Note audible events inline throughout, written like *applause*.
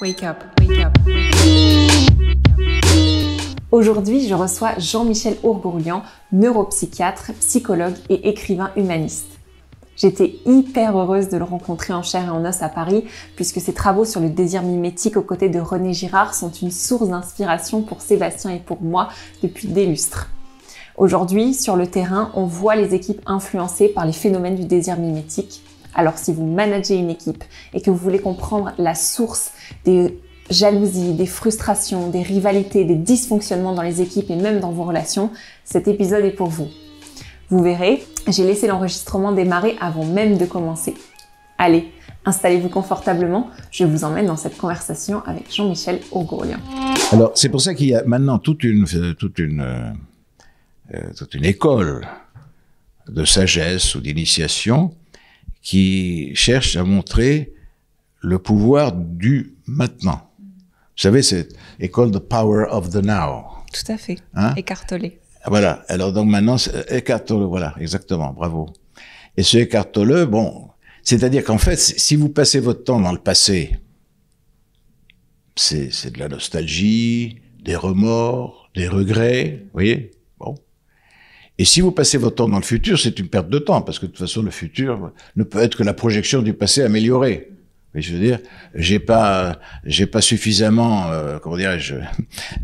Wake up, wake up. Aujourd'hui, je reçois Jean-Michel Ourgourlian, neuropsychiatre, psychologue et écrivain humaniste. J'étais hyper heureuse de le rencontrer en chair et en os à Paris, puisque ses travaux sur le désir mimétique aux côtés de René Girard sont une source d'inspiration pour Sébastien et pour moi depuis des lustres. Aujourd'hui, sur le terrain, on voit les équipes influencées par les phénomènes du désir mimétique, alors si vous managez une équipe et que vous voulez comprendre la source des jalousies, des frustrations, des rivalités, des dysfonctionnements dans les équipes et même dans vos relations, cet épisode est pour vous. Vous verrez, j'ai laissé l'enregistrement démarrer avant même de commencer. Allez, installez-vous confortablement, je vous emmène dans cette conversation avec Jean-Michel Augourlian. Alors, c'est pour ça qu'il y a maintenant toute une, toute une euh, école de sagesse ou d'initiation qui cherche à montrer le pouvoir du maintenant. Vous savez, cette école de Power of the Now. Tout à fait. Hein? Voilà. Alors donc maintenant, euh, écartole. Voilà, exactement. Bravo. Et ce écartelé, bon, c'est-à-dire qu'en fait, si vous passez votre temps dans le passé, c'est de la nostalgie, des remords, des regrets, vous voyez et si vous passez votre temps dans le futur, c'est une perte de temps, parce que de toute façon, le futur ne peut être que la projection du passé améliorée. Mais je veux dire, j'ai pas, j'ai pas suffisamment, euh, comment dire,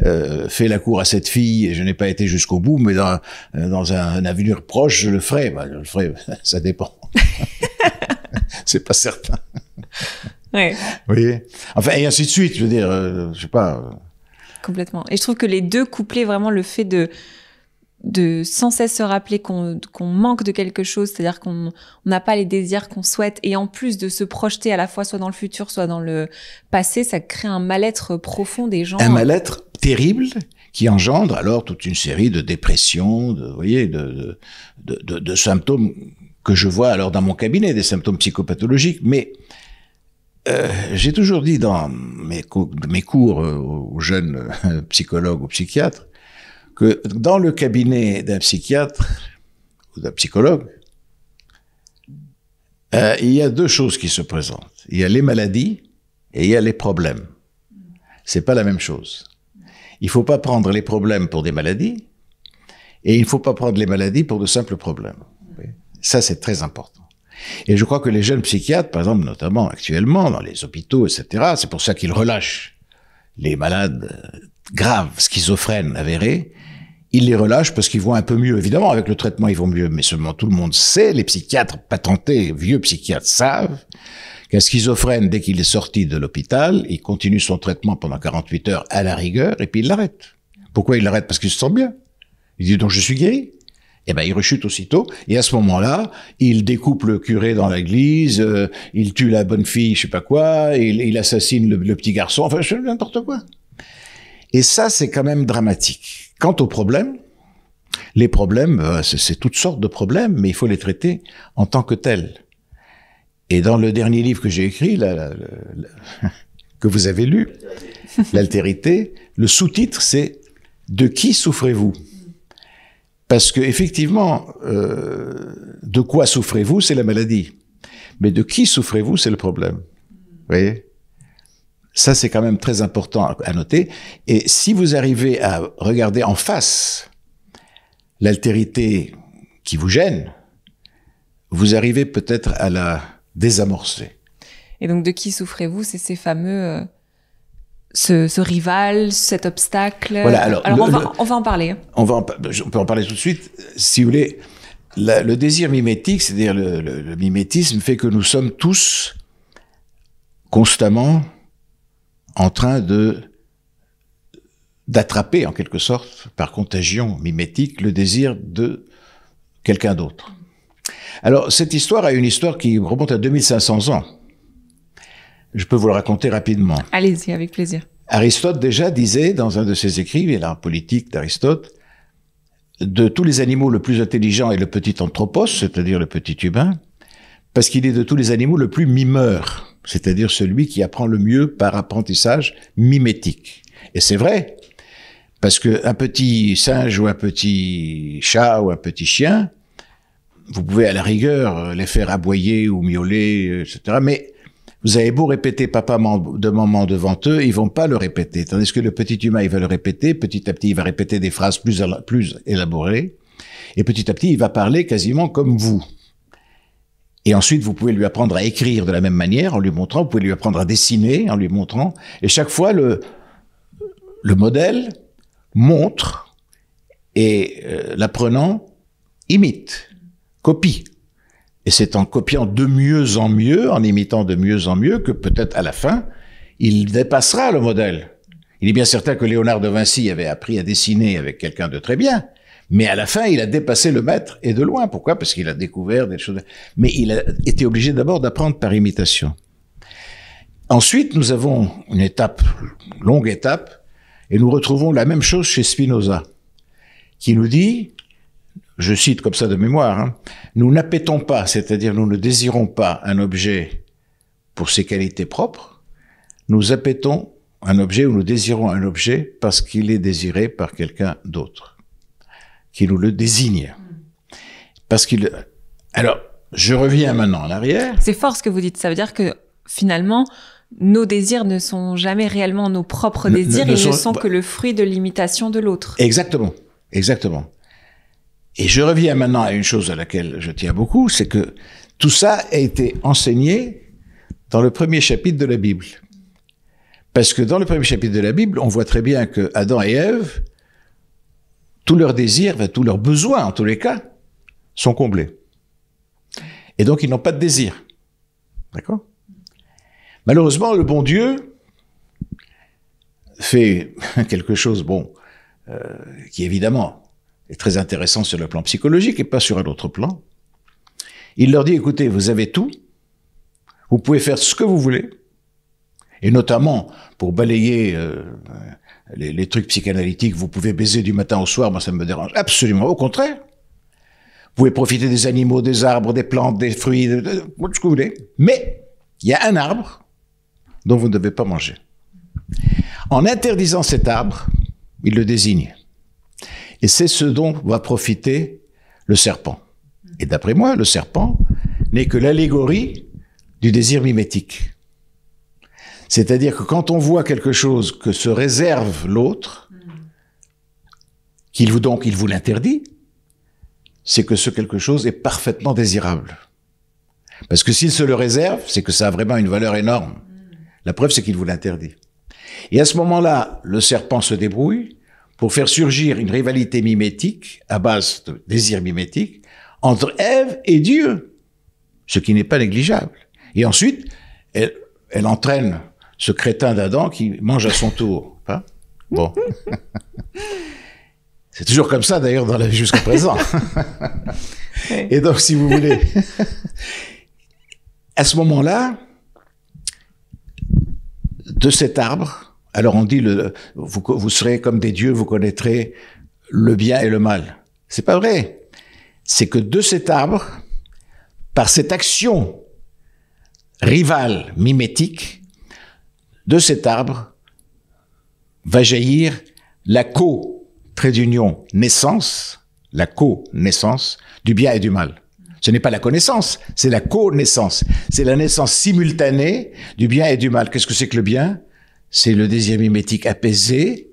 euh, fait la cour à cette fille et je n'ai pas été jusqu'au bout, mais dans, euh, dans un, avenir proche, je le ferai. Bah, je le ferai, *laughs* ça dépend. *laughs* c'est pas certain. Oui. Vous voyez Enfin, et ainsi de suite, je veux dire, je je sais pas. Complètement. Et je trouve que les deux couplés, vraiment le fait de de sans cesse se rappeler qu'on manque de quelque chose, c'est-à-dire qu'on n'a pas les désirs qu'on souhaite, et en plus de se projeter à la fois soit dans le futur, soit dans le passé, ça crée un mal-être profond des gens. Un mal-être terrible qui engendre alors toute une série de dépressions, de, vous voyez, de, de, symptômes que je vois alors dans mon cabinet, des symptômes psychopathologiques, mais euh, j'ai toujours dit dans mes, mes cours euh, aux jeunes euh, psychologues ou psychiatres que dans le cabinet d'un psychiatre ou d'un psychologue, euh, il y a deux choses qui se présentent. Il y a les maladies et il y a les problèmes. C'est pas la même chose. Il faut pas prendre les problèmes pour des maladies et il ne faut pas prendre les maladies pour de simples problèmes. Ça, c'est très important. Et je crois que les jeunes psychiatres, par exemple, notamment actuellement dans les hôpitaux, etc., c'est pour ça qu'ils relâchent les malades graves, schizophrènes avérés, il les relâche parce qu'ils vont un peu mieux. Évidemment, avec le traitement, ils vont mieux. Mais seulement tout le monde sait, les psychiatres patentés, vieux psychiatres savent qu'un schizophrène, dès qu'il est sorti de l'hôpital, il continue son traitement pendant 48 heures à la rigueur et puis il l'arrête. Pourquoi il l'arrête Parce qu'il se sent bien. Il dit donc je suis guéri. Eh ben, il rechute aussitôt. Et à ce moment-là, il découpe le curé dans l'église, euh, il tue la bonne fille, je sais pas quoi, il, assassine le, petit garçon, enfin, n'importe quoi. Et ça, c'est quand même dramatique. Quant aux problèmes, les problèmes, euh, c'est toutes sortes de problèmes, mais il faut les traiter en tant que tels. Et dans le dernier livre que j'ai écrit, *laughs* que vous avez lu, L'altérité, le sous-titre, c'est De qui souffrez-vous Parce que effectivement, euh, de quoi souffrez-vous, c'est la maladie. Mais de qui souffrez-vous, c'est le problème. Vous voyez ça, c'est quand même très important à noter. Et si vous arrivez à regarder en face l'altérité qui vous gêne, vous arrivez peut-être à la désamorcer. Et donc, de qui souffrez-vous C'est ces fameux... Euh, ce, ce, rival, cet obstacle. Voilà, alors, on, va, en parler. Hein. On, va on peut en parler tout de suite. Si vous voulez, le désir mimétique, c'est-à-dire le, le, mimétisme, fait que nous sommes tous constamment en train de d'attraper en quelque sorte, par contagion mimétique, le désir de quelqu'un d'autre. Alors cette histoire a une histoire qui remonte à 2500 ans. Je peux vous le raconter rapidement. Allez-y, avec plaisir. Aristote déjà disait dans un de ses écrits, et la politique d'Aristote, de tous les animaux le plus intelligent est le petit anthropos, c'est-à-dire le petit humain, parce qu'il est de tous les animaux le plus mimeur c'est-à-dire celui qui apprend le mieux par apprentissage mimétique. Et c'est vrai, parce qu'un petit singe ou un petit chat ou un petit chien, vous pouvez à la rigueur euh, les faire aboyer ou miauler, euh, etc. Mais vous avez beau répéter papa de maman devant eux, ils vont pas le répéter. Tandis que le petit humain, il va le répéter. Petit à petit, il va répéter des phrases plus, plus élaborées. Et petit à petit, il va parler quasiment comme vous. Et ensuite, vous pouvez lui apprendre à écrire de la même manière en lui montrant, vous pouvez lui apprendre à dessiner en lui montrant. Et chaque fois, le, modèle montre et euh, l'apprenant imite, copie. Et c'est en copiant de mieux en mieux, en imitant de mieux en mieux, que peut-être à la fin, il dépassera le modèle. Il est bien certain que Léonard de Vinci avait appris à dessiner avec quelqu'un de très bien, mais à la fin, il a dépassé le maître et de loin. Pourquoi Parce qu'il a découvert des choses. Mais il a été obligé d'abord d'apprendre par imitation. Ensuite, nous avons une étape, longue étape, et nous retrouvons la même chose chez Spinoza, qui nous dit, je cite comme ça de mémoire, hein, nous n'appétons pas, c'est-à-dire nous ne désirons pas un objet pour ses qualités propres, nous appétons un objet ou nous désirons un objet parce qu'il est désiré par quelqu'un d'autre qui nous le désigne. Parce qu'il. Alors, je reviens maintenant en arrière. C'est fort ce que vous dites. Ça veut dire que finalement, nos désirs ne sont jamais réellement nos propres désirs, ils ne sont que le fruit de l'imitation de l'autre. Exactement, exactement. Et je reviens maintenant à une chose à laquelle je tiens beaucoup, c'est que tout ça a été enseigné dans le premier chapitre de la Bible. Parce que dans le premier chapitre de la Bible, on voit très bien que Adam et Ève tous leurs désirs, tous leurs besoins en tous les cas, sont comblés. Et donc ils n'ont pas de désir. D'accord Malheureusement, le bon Dieu fait *laughs* quelque chose, bon, euh, qui évidemment est très intéressant sur le plan psychologique et pas sur un autre plan. Il leur dit, écoutez, vous avez tout, vous pouvez faire ce que vous voulez, et notamment pour balayer euh, les, trucs psychanalytiques, vous pouvez baiser du matin au soir, moi ça me dérange absolument. Au contraire, vous pouvez profiter des animaux, des arbres, des plantes, des fruits, de, ce que vous voulez. Mais il y a un arbre dont vous ne devez pas manger. En interdisant cet arbre, il le désigne. Et c'est ce dont va profiter le serpent. Et d'après moi, le serpent n'est que l'allégorie du désir mimétique. C'est-à-dire que quand on voit quelque chose que se réserve l'autre, qu'il vous donc il vous l'interdit, c'est que ce quelque chose est parfaitement désirable. Parce que s'il se le réserve, c'est que ça a vraiment une valeur énorme. La preuve, c'est qu'il vous l'interdit. Et à ce moment-là, le serpent se débrouille pour faire surgir une rivalité mimétique, à base de désir mimétique, entre Ève et Dieu, ce qui n'est pas négligeable. Et ensuite, elle, elle entraîne ce crétin d'Adam qui mange à son tour. Hein bon. *laughs* C'est toujours comme ça d'ailleurs dans la vie jusqu'à présent. *laughs* Et donc, si vous voulez, à ce moment-là, de cet arbre, alors on dit, le, vous, vous serez comme des dieux, vous connaîtrez le bien et le mal. C'est pas vrai. C'est que de cet arbre, par cette action rivale, mimétique, de cet arbre va jaillir la co-trait naissance, la co-naissance du bien et du mal. Ce n'est pas la connaissance, c'est la co-naissance C'est la naissance simultanée du bien et du mal. Qu'est-ce que c'est que le bien C'est le désir mimétique apaisé.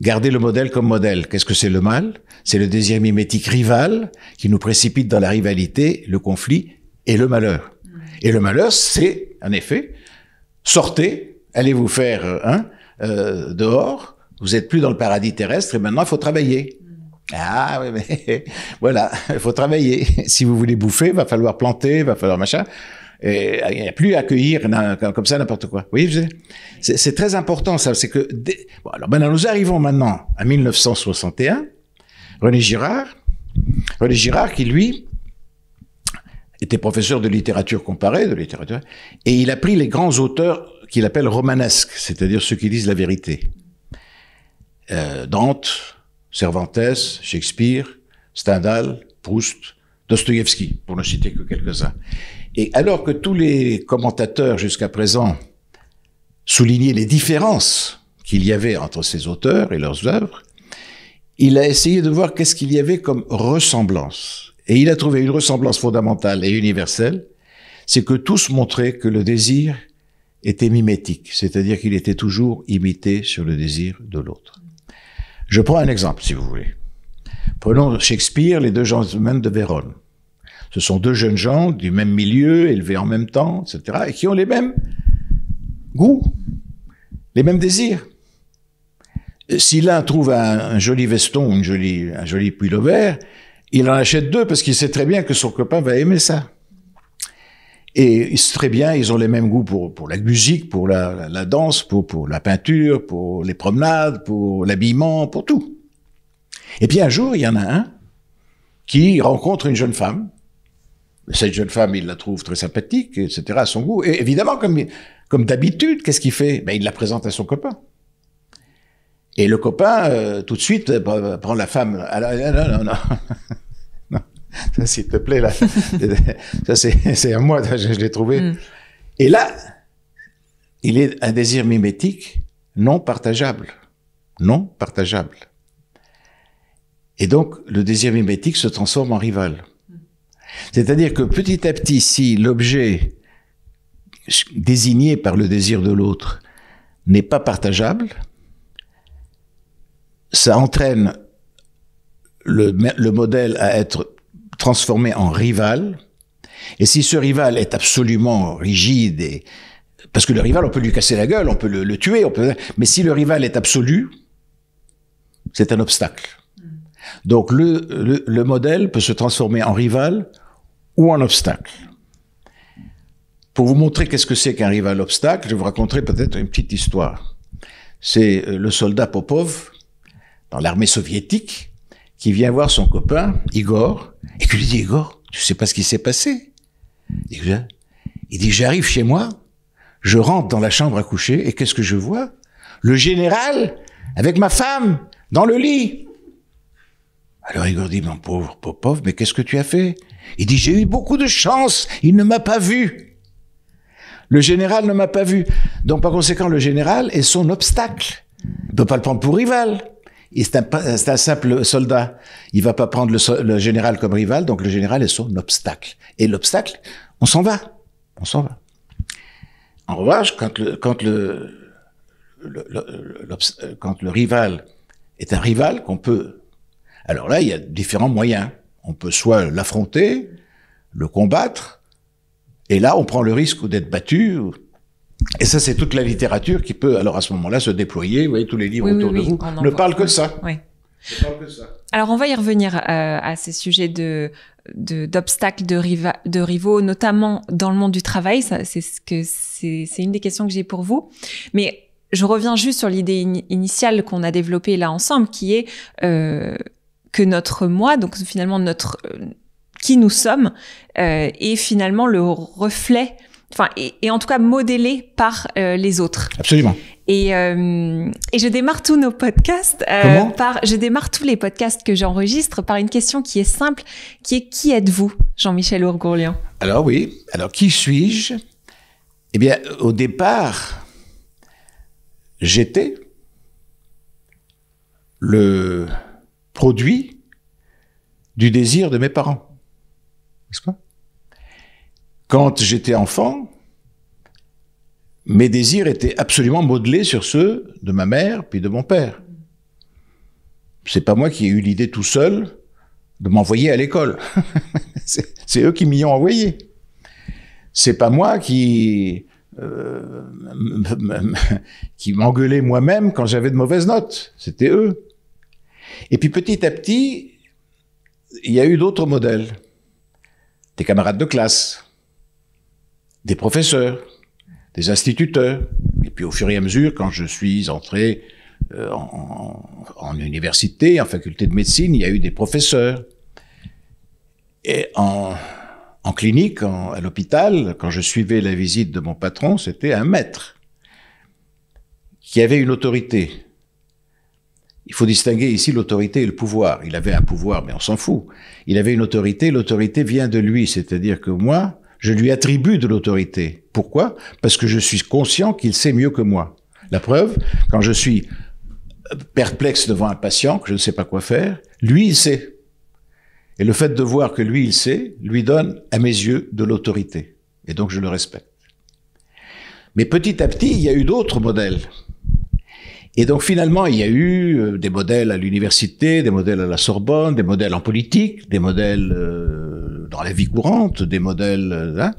Garder le modèle comme modèle. Qu'est-ce que c'est le mal C'est le désir mimétique rival qui nous précipite dans la rivalité, le conflit et le malheur. Et le malheur, c'est, en effet, sortez allez vous faire euh, hein, euh, dehors, vous n'êtes plus dans le paradis terrestre et maintenant il faut travailler. Mm. Ah oui, mais *laughs* voilà, il faut travailler. *laughs* Si vous voulez bouffer, il va falloir planter, il va falloir machin. Et euh, il n'y a plus à accueillir comme ça n'importe quoi. Vous voyez, c'est très important ça. C'est que bon, alors maintenant nous arrivons maintenant à 1961. René Girard, René Girard qui lui était professeur de littérature comparée, de littérature, et il a pris les grands auteurs qu'il appelle romanesque, c'est-à-dire ceux qui disent la vérité. Euh, Dante, Cervantes, Shakespeare, Stendhal, Proust, Dostoïevski, pour ne citer que quelques-uns. Et alors que tous les commentateurs jusqu'à présent soulignaient les différences qu'il y avait entre ces auteurs et leurs œuvres, il a essayé de voir qu'est-ce qu'il y avait comme ressemblance. Et il a trouvé une ressemblance fondamentale et universelle, c'est que tous montraient que le désir était mimétique, c'est-à-dire qu'il était toujours imité sur le désir de l'autre. Je prends un exemple, si vous voulez. Prenons Shakespeare, les deux gentlemen de Vérone. Ce sont deux jeunes gens du même milieu, élevés en même temps, etc., et qui ont les mêmes goûts, les mêmes désirs. Si l'un trouve un, joli veston, une jolie, un joli pull vert, il en achète deux parce qu'il sait très bien que son copain va aimer ça. Et c'est très bien, ils ont les mêmes goûts pour, la musique, pour la, danse, pour, la peinture, pour les promenades, pour l'habillement, pour tout. Et puis un jour, il y en a un qui rencontre une jeune femme. Cette jeune femme, il la trouve très sympathique, etc., à son goût. Et évidemment, comme, comme d'habitude, qu'est-ce qu'il fait ben, Il la présente à son copain. Et le copain, euh, tout de suite, euh, prend la femme. Non, non, non. *laughs* *laughs* s'il te plaît, là. *laughs* c'est à moi, je, je l'ai trouvé. Hmm. Et là, il est un désir mimétique non partageable. Non partageable. Et donc, le désir mimétique se transforme en rival. C'est-à-dire que petit à petit, si l'objet désigné par le désir de l'autre n'est pas partageable, ça entraîne le, le, modèle à être transformé en rival. Et si ce rival est absolument rigide parce que le rival, on peut lui casser la gueule, on peut le, tuer, on peut. Mais si le rival est absolu, c'est un obstacle. Donc le, le, modèle peut se transformer en rival ou en obstacle. Pour vous montrer qu'est-ce que c'est qu'un rival obstacle, je vous raconterai peut-être une petite histoire. C'est euh, le soldat Popov dans l'armée soviétique qui vient voir son copain, Igor, et qui lui dit, Igor, tu sais pas ce qui s'est passé. Il dit, j'arrive chez moi, je rentre dans la chambre à coucher, et qu'est-ce que je vois Le général, avec ma femme, dans le lit. Alors Igor dit, mon pauvre Popov, mais qu'est-ce que tu as fait Il dit, j'ai eu beaucoup de chance, il ne m'a pas vu. Le général ne m'a pas vu. Donc par conséquent, le général est son obstacle. Il ne peut pas le prendre pour rival c'est un, simple soldat. Il va pas prendre le, général comme rival, donc le général est son obstacle. Et l'obstacle, on s'en va. On s'en va. En revanche, quand le, quand le, quand le rival est un rival qu'on peut, alors là, il y a différents moyens. On peut soit l'affronter, le combattre, et là, on prend le risque d'être battu, et ça, c'est toute la littérature qui peut, alors à ce moment-là, se déployer. Vous voyez, tous les livres autour de vous ne parlent que de ça. Oui. que ça. Alors, on va y revenir euh, à ces sujets de d'obstacles de, de, de rivaux, notamment dans le monde du travail. C'est ce que c'est une des questions que j'ai pour vous. Mais je reviens juste sur l'idée initiale qu'on a développée là ensemble, qui est euh, que notre moi, donc finalement notre euh, qui nous sommes, euh, est finalement le reflet enfin, et, en tout cas modélé par euh, les autres. Absolument. Euh, et, je démarre tous nos podcasts euh, Comment par, je démarre tous les podcasts que j'enregistre par une question qui est simple, qui est qui êtes-vous, Jean-Michel Ourgourlian Alors oui, alors qui suis-je Eh bien, au départ, j'étais le produit du désir de mes parents, n'est-ce pas quand j'étais enfant, mes désirs étaient absolument modelés sur ceux de ma mère puis de mon père. C'est pas moi qui ai eu l'idée tout seul de m'envoyer à l'école. *laughs* c'est eux qui m'y ont envoyé. C'est pas moi qui euh, *laughs* m'engueulais qui moi-même quand j'avais de mauvaises notes. C'était eux. Et puis petit à petit, il y a eu d'autres modèles. des camarades de classe, des professeurs, des instituteurs. Et puis au fur et à mesure, quand je suis entré euh, en, université, en faculté de médecine, il y a eu des professeurs. Et en, en clinique, à l'hôpital, quand je suivais la visite de mon patron, c'était un maître qui avait une autorité. Il faut distinguer ici l'autorité et le pouvoir. Il avait un pouvoir, mais on s'en fout. Il avait une autorité, l'autorité vient de lui, c'est-à-dire que moi, je lui attribue de l'autorité. Pourquoi Parce que je suis conscient qu'il sait mieux que moi. La preuve, quand je suis perplexe devant un patient, que je ne sais pas quoi faire, lui, il sait. Et le fait de voir que lui, il sait, lui donne, à mes yeux, de l'autorité. Et donc, je le respecte. Mais petit à petit, il y a eu d'autres modèles. Et donc finalement, il y a eu euh, des modèles à l'université, des modèles à la Sorbonne, des modèles en politique, des modèles euh, dans la vie courante, des modèles... Euh, hein.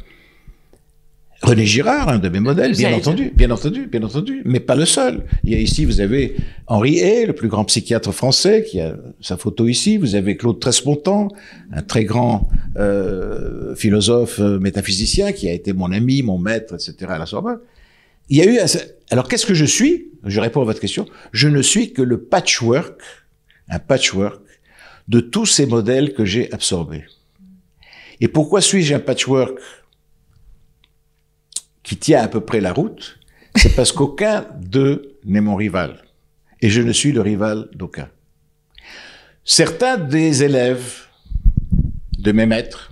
René Girard, un de mes modèles, bien entendu, bien entendu, bien entendu, mais pas le seul. Il y a ici, vous avez Henri Hay, le plus grand psychiatre français, qui a sa photo ici. Vous avez Claude Trespontant, un très grand philosophe métaphysicien, qui a été mon ami, mon maître, etc. à la Sorbonne il y a eu alors qu'est-ce que je suis Je réponds à votre question. Je ne suis que le patchwork, un patchwork de tous ces modèles que j'ai absorbés. Et pourquoi suis-je un patchwork qui tient à peu près la route C'est parce qu'aucun d'eux n'est mon rival. Et je ne suis le rival d'aucun. Certains des élèves de mes maîtres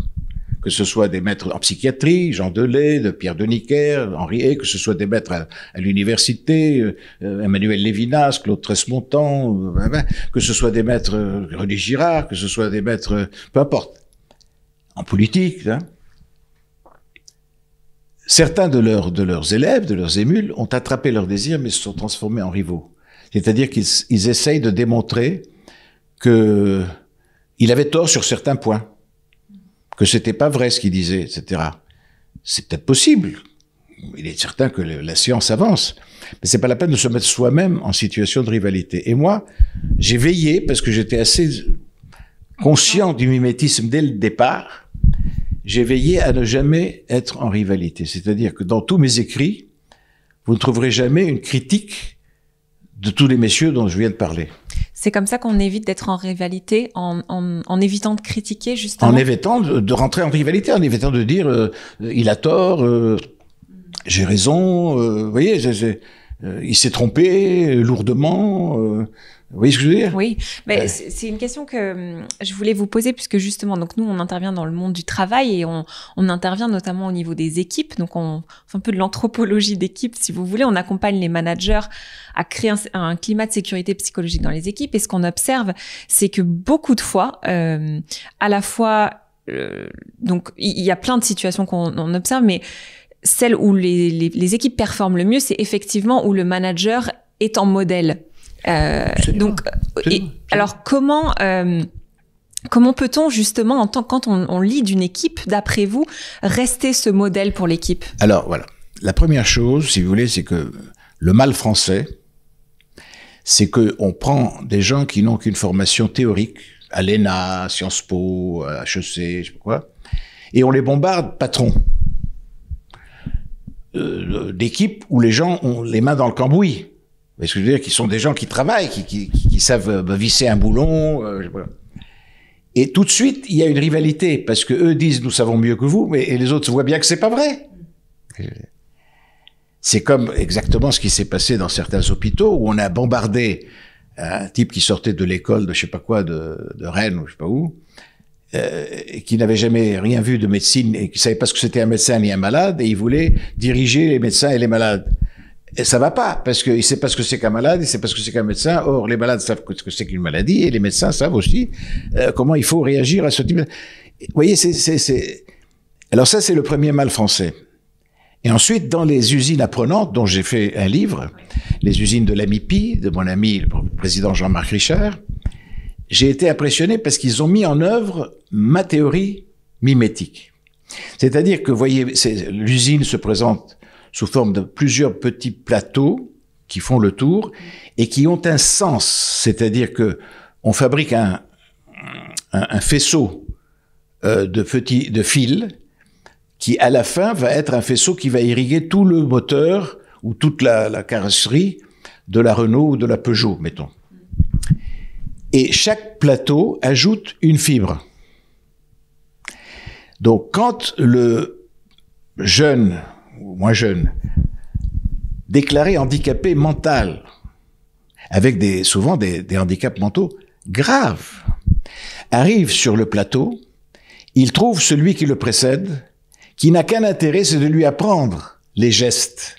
que ce soit des maîtres en psychiatrie, Jean Delay, de Pierre Deniker, Henri Hay, que ce soit des maîtres à, l'université, euh, Emmanuel Lévinas, Claude Tresmontant, euh, ben, ben, que ce soit des maîtres euh, René Girard, que ce soit des maîtres, peu importe, en politique. Hein, certains de, leurs élèves, de leurs émules, ont attrapé leur désir mais se sont transformés en rivaux. C'est-à-dire qu'ils essayent de démontrer que il avait tort sur certains points que c'était pas vrai ce qu'il disait, etc. C'est peut-être possible. Il est certain que la science avance, mais c'est pas la peine de se mettre soi-même en situation de rivalité. Et moi, j'ai veillé parce que j'étais assez conscient du mimétisme dès le départ. J'ai veillé à ne jamais être en rivalité. C'est-à-dire que dans tous mes écrits, vous ne trouverez jamais une critique de tous les messieurs dont je viens de parler. C'est comme ça qu'on évite d'être en rivalité, en, évitant de critiquer justement. En évitant de, rentrer en rivalité, en évitant de dire euh, il a tort, euh, j'ai raison, euh, vous voyez, il s'est trompé lourdement. Oui, je veux dire. Oui, mais c'est une question que hum, je voulais vous poser puisque justement, donc nous, on intervient dans le monde du travail et on, on intervient notamment au niveau des équipes. Donc, on un peu de l'anthropologie d'équipe, si vous voulez. On accompagne les managers à créer un, climat de sécurité psychologique dans les équipes. Et ce qu'on observe, c'est que beaucoup de fois, euh, à la fois, euh, donc il y a plein de situations qu'on observe, mais celle où les, les équipes performent le mieux, c'est effectivement où le manager est en modèle donc, alors comment euh, Comment peut-on justement, en tant quand on, lit d'une équipe, d'après vous, rester ce modèle pour l'équipe Alors voilà, la première chose, si vous voulez, c'est que le mal français, c'est que on prend des gens qui n'ont qu'une formation théorique, à l'ENA, Sciences Po, à HEC, je sais pas quoi, et on les bombarde patrons d'équipe euh, où les gens ont les mains dans le cambouis. Mais ce que je veux dire, qu'ils sont des gens qui travaillent, qui, qui, qui savent euh, bah, visser un boulon. Euh, et tout de suite, il y a une rivalité parce que eux disent nous savons mieux que vous, mais et les autres voient bien que c'est pas vrai. C'est comme exactement ce qui s'est passé dans certains hôpitaux où on a bombardé hein, un type qui sortait de l'école de je sais pas quoi de, de Rennes ou je sais pas où, euh, qui n'avait jamais rien vu de médecine et qui savait pas ce que c'était un médecin ni un malade et il voulait diriger les médecins et les malades et ça va pas, parce qu'il sait pas ce que c'est qu'un malade, il sait pas ce que c'est qu'un médecin. Or, les malades savent ce que c'est qu'une maladie, et les médecins savent aussi euh, comment il faut réagir à ce type de... Vous voyez, c'est... Alors ça, c'est le premier mal français. Et ensuite, dans les usines apprenantes, dont j'ai fait un livre, les usines de l'AMIPI, de mon ami le président Jean-Marc Richard, j'ai été impressionné parce qu'ils ont mis en œuvre ma théorie mimétique. C'est-à-dire que, vous voyez, l'usine se présente sous forme de plusieurs petits plateaux qui font le tour et qui ont un sens, c'est-à-dire que on fabrique un, faisceau euh, de petits de fils qui à la fin va être un faisceau qui va irriguer tout le moteur ou toute la carrosserie de la Renault ou de la Peugeot, mettons. Et chaque plateau ajoute une fibre. Donc quand le jeune ou moins jeune, déclaré handicapé mental, avec des, souvent des, des handicaps mentaux graves, arrive sur le plateau, il trouve celui qui le précède, qui n'a qu'un intérêt, c'est de lui apprendre les gestes,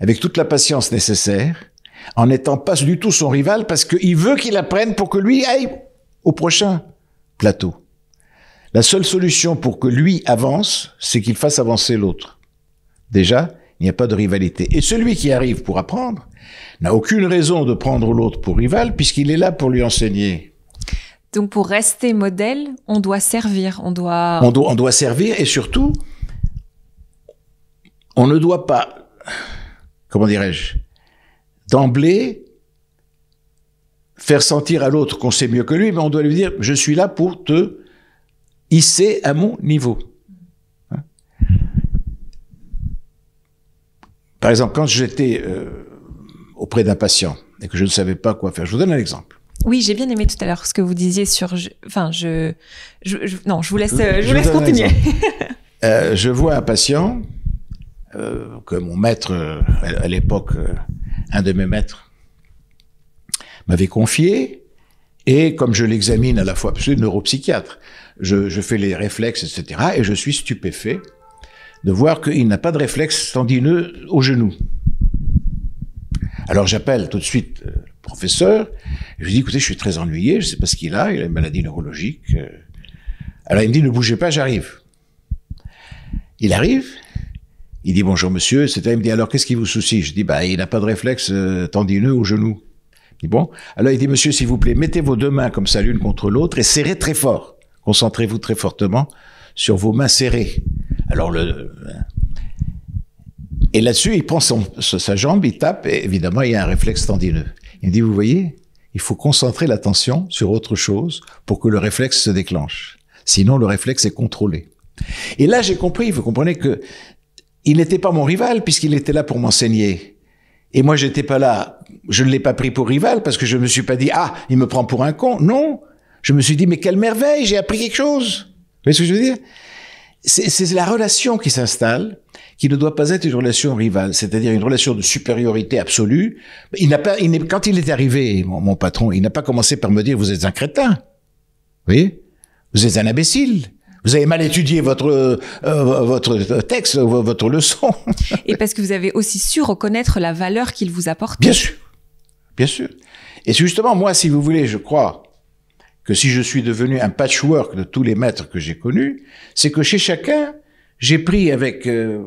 avec toute la patience nécessaire, en n'étant pas du tout son rival, parce qu'il veut qu'il apprenne pour que lui aille au prochain plateau. La seule solution pour que lui avance, c'est qu'il fasse avancer l'autre. Déjà, il n'y a pas de rivalité. Et celui qui arrive pour apprendre n'a aucune raison de prendre l'autre pour rival puisqu'il est là pour lui enseigner. Donc pour rester modèle, on doit servir, on doit... On doit, servir et surtout, on ne doit pas, comment dirais-je, d'emblée faire sentir à l'autre qu'on sait mieux que lui, mais on doit lui dire, je suis là pour te hisser à mon niveau. Par exemple, quand j'étais euh, auprès d'un patient et que je ne savais pas quoi faire, je vous donne un exemple. Oui, j'ai bien aimé tout à l'heure ce que vous disiez sur. enfin, je, Non, je vous laisse, je, euh, laisse continuer. *laughs* Euh, je vois un patient que mon maître, à l'époque, un de mes maîtres, m'avait confié. Et comme je l'examine à la fois, je suis neuropsychiatre, je fais les réflexes, etc. Et je suis stupéfait de voir qu'il n'a pas de réflexe tendineux au genou. Alors j'appelle tout de suite euh, le professeur, je lui dis, écoutez, je suis très ennuyé, je ne sais pas ce qu'il a, il a une maladie neurologique. Euh. Alors il me dit, ne bougez pas, j'arrive. Il arrive, il dit bonjour monsieur, etc. Il me dit alors qu'est-ce qui vous soucie Je dis bah il n'a pas de réflexe tendineux euh, au genou. Il bon. Alors il dit monsieur s'il vous plaît mettez vos deux mains comme ça l'une contre l'autre et serrez très fort. Concentrez-vous très fortement sur vos mains serrées. Alors, le. Euh, et là-dessus, il prend sa jambe, il tape, et évidemment, il y a un réflexe tendineux. Il me dit, vous voyez, il faut concentrer l'attention sur autre chose pour que le réflexe se déclenche. Sinon, le réflexe est contrôlé. Et là, j'ai compris, vous comprenez que il n'était pas mon rival puisqu'il était là pour m'enseigner. Et moi, j'étais pas là. Je ne l'ai pas pris pour rival parce que je ne me suis pas dit, ah, il me prend pour un con. Non. Je me suis dit, mais quelle merveille, j'ai appris quelque chose. Vous voyez ce que je veux dire? C'est la relation qui s'installe, qui ne doit pas être une relation rivale, c'est-à-dire une relation de supériorité absolue. Il n'a pas, il quand il est arrivé, mon, patron, il n'a pas commencé par me dire vous êtes un crétin, vous vous êtes un imbécile. Vous avez mal étudié votre euh, euh, votre texte, votre leçon. *laughs* Et parce que vous avez aussi su reconnaître la valeur qu'il vous apporte. Bien sûr, bien sûr. Et justement, moi, si vous voulez, je crois que si je suis devenu un patchwork de tous les maîtres que j'ai connus, c'est que chez chacun, j'ai pris avec euh,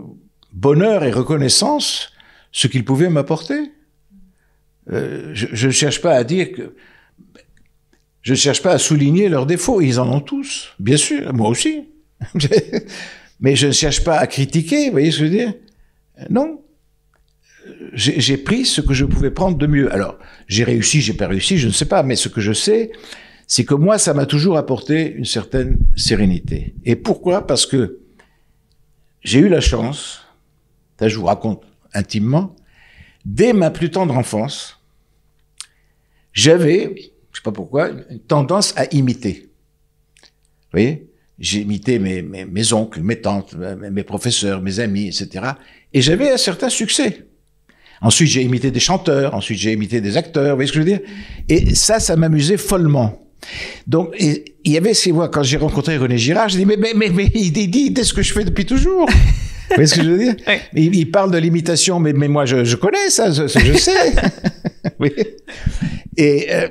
bonheur et reconnaissance ce qu'il pouvait m'apporter. Euh, je ne cherche pas à dire que... Je ne cherche pas à souligner leurs défauts, ils en ont tous, bien sûr, moi aussi. *laughs* Mais je ne cherche pas à critiquer, vous voyez ce que je veux dire Non. J'ai pris ce que je pouvais prendre de mieux. Alors, j'ai réussi, j'ai pas réussi, je ne sais pas, mais ce que je sais, c'est que moi, ça m'a toujours apporté une certaine sérénité. Et pourquoi Parce que j'ai eu la chance, je vous raconte intimement, dès ma plus tendre enfance, j'avais, je sais pas pourquoi, une tendance à imiter. Vous voyez J'ai imité mes, oncles, mes tantes, mes professeurs, mes amis, etc. Et j'avais un certain succès. Ensuite, j'ai imité des chanteurs, ensuite j'ai imité des acteurs, vous voyez ce que je veux dire Et ça, ça m'amusait follement. Donc, il y avait ces voix. Quand j'ai rencontré René Girard, j'ai dit, mais, mais, mais, il dit, c'est ce que je fais depuis toujours. *laughs* Vous voyez ce que je veux dire il, parle de l'imitation, mais, mais moi, je, connais ça, je, sais. *laughs* Et, euh,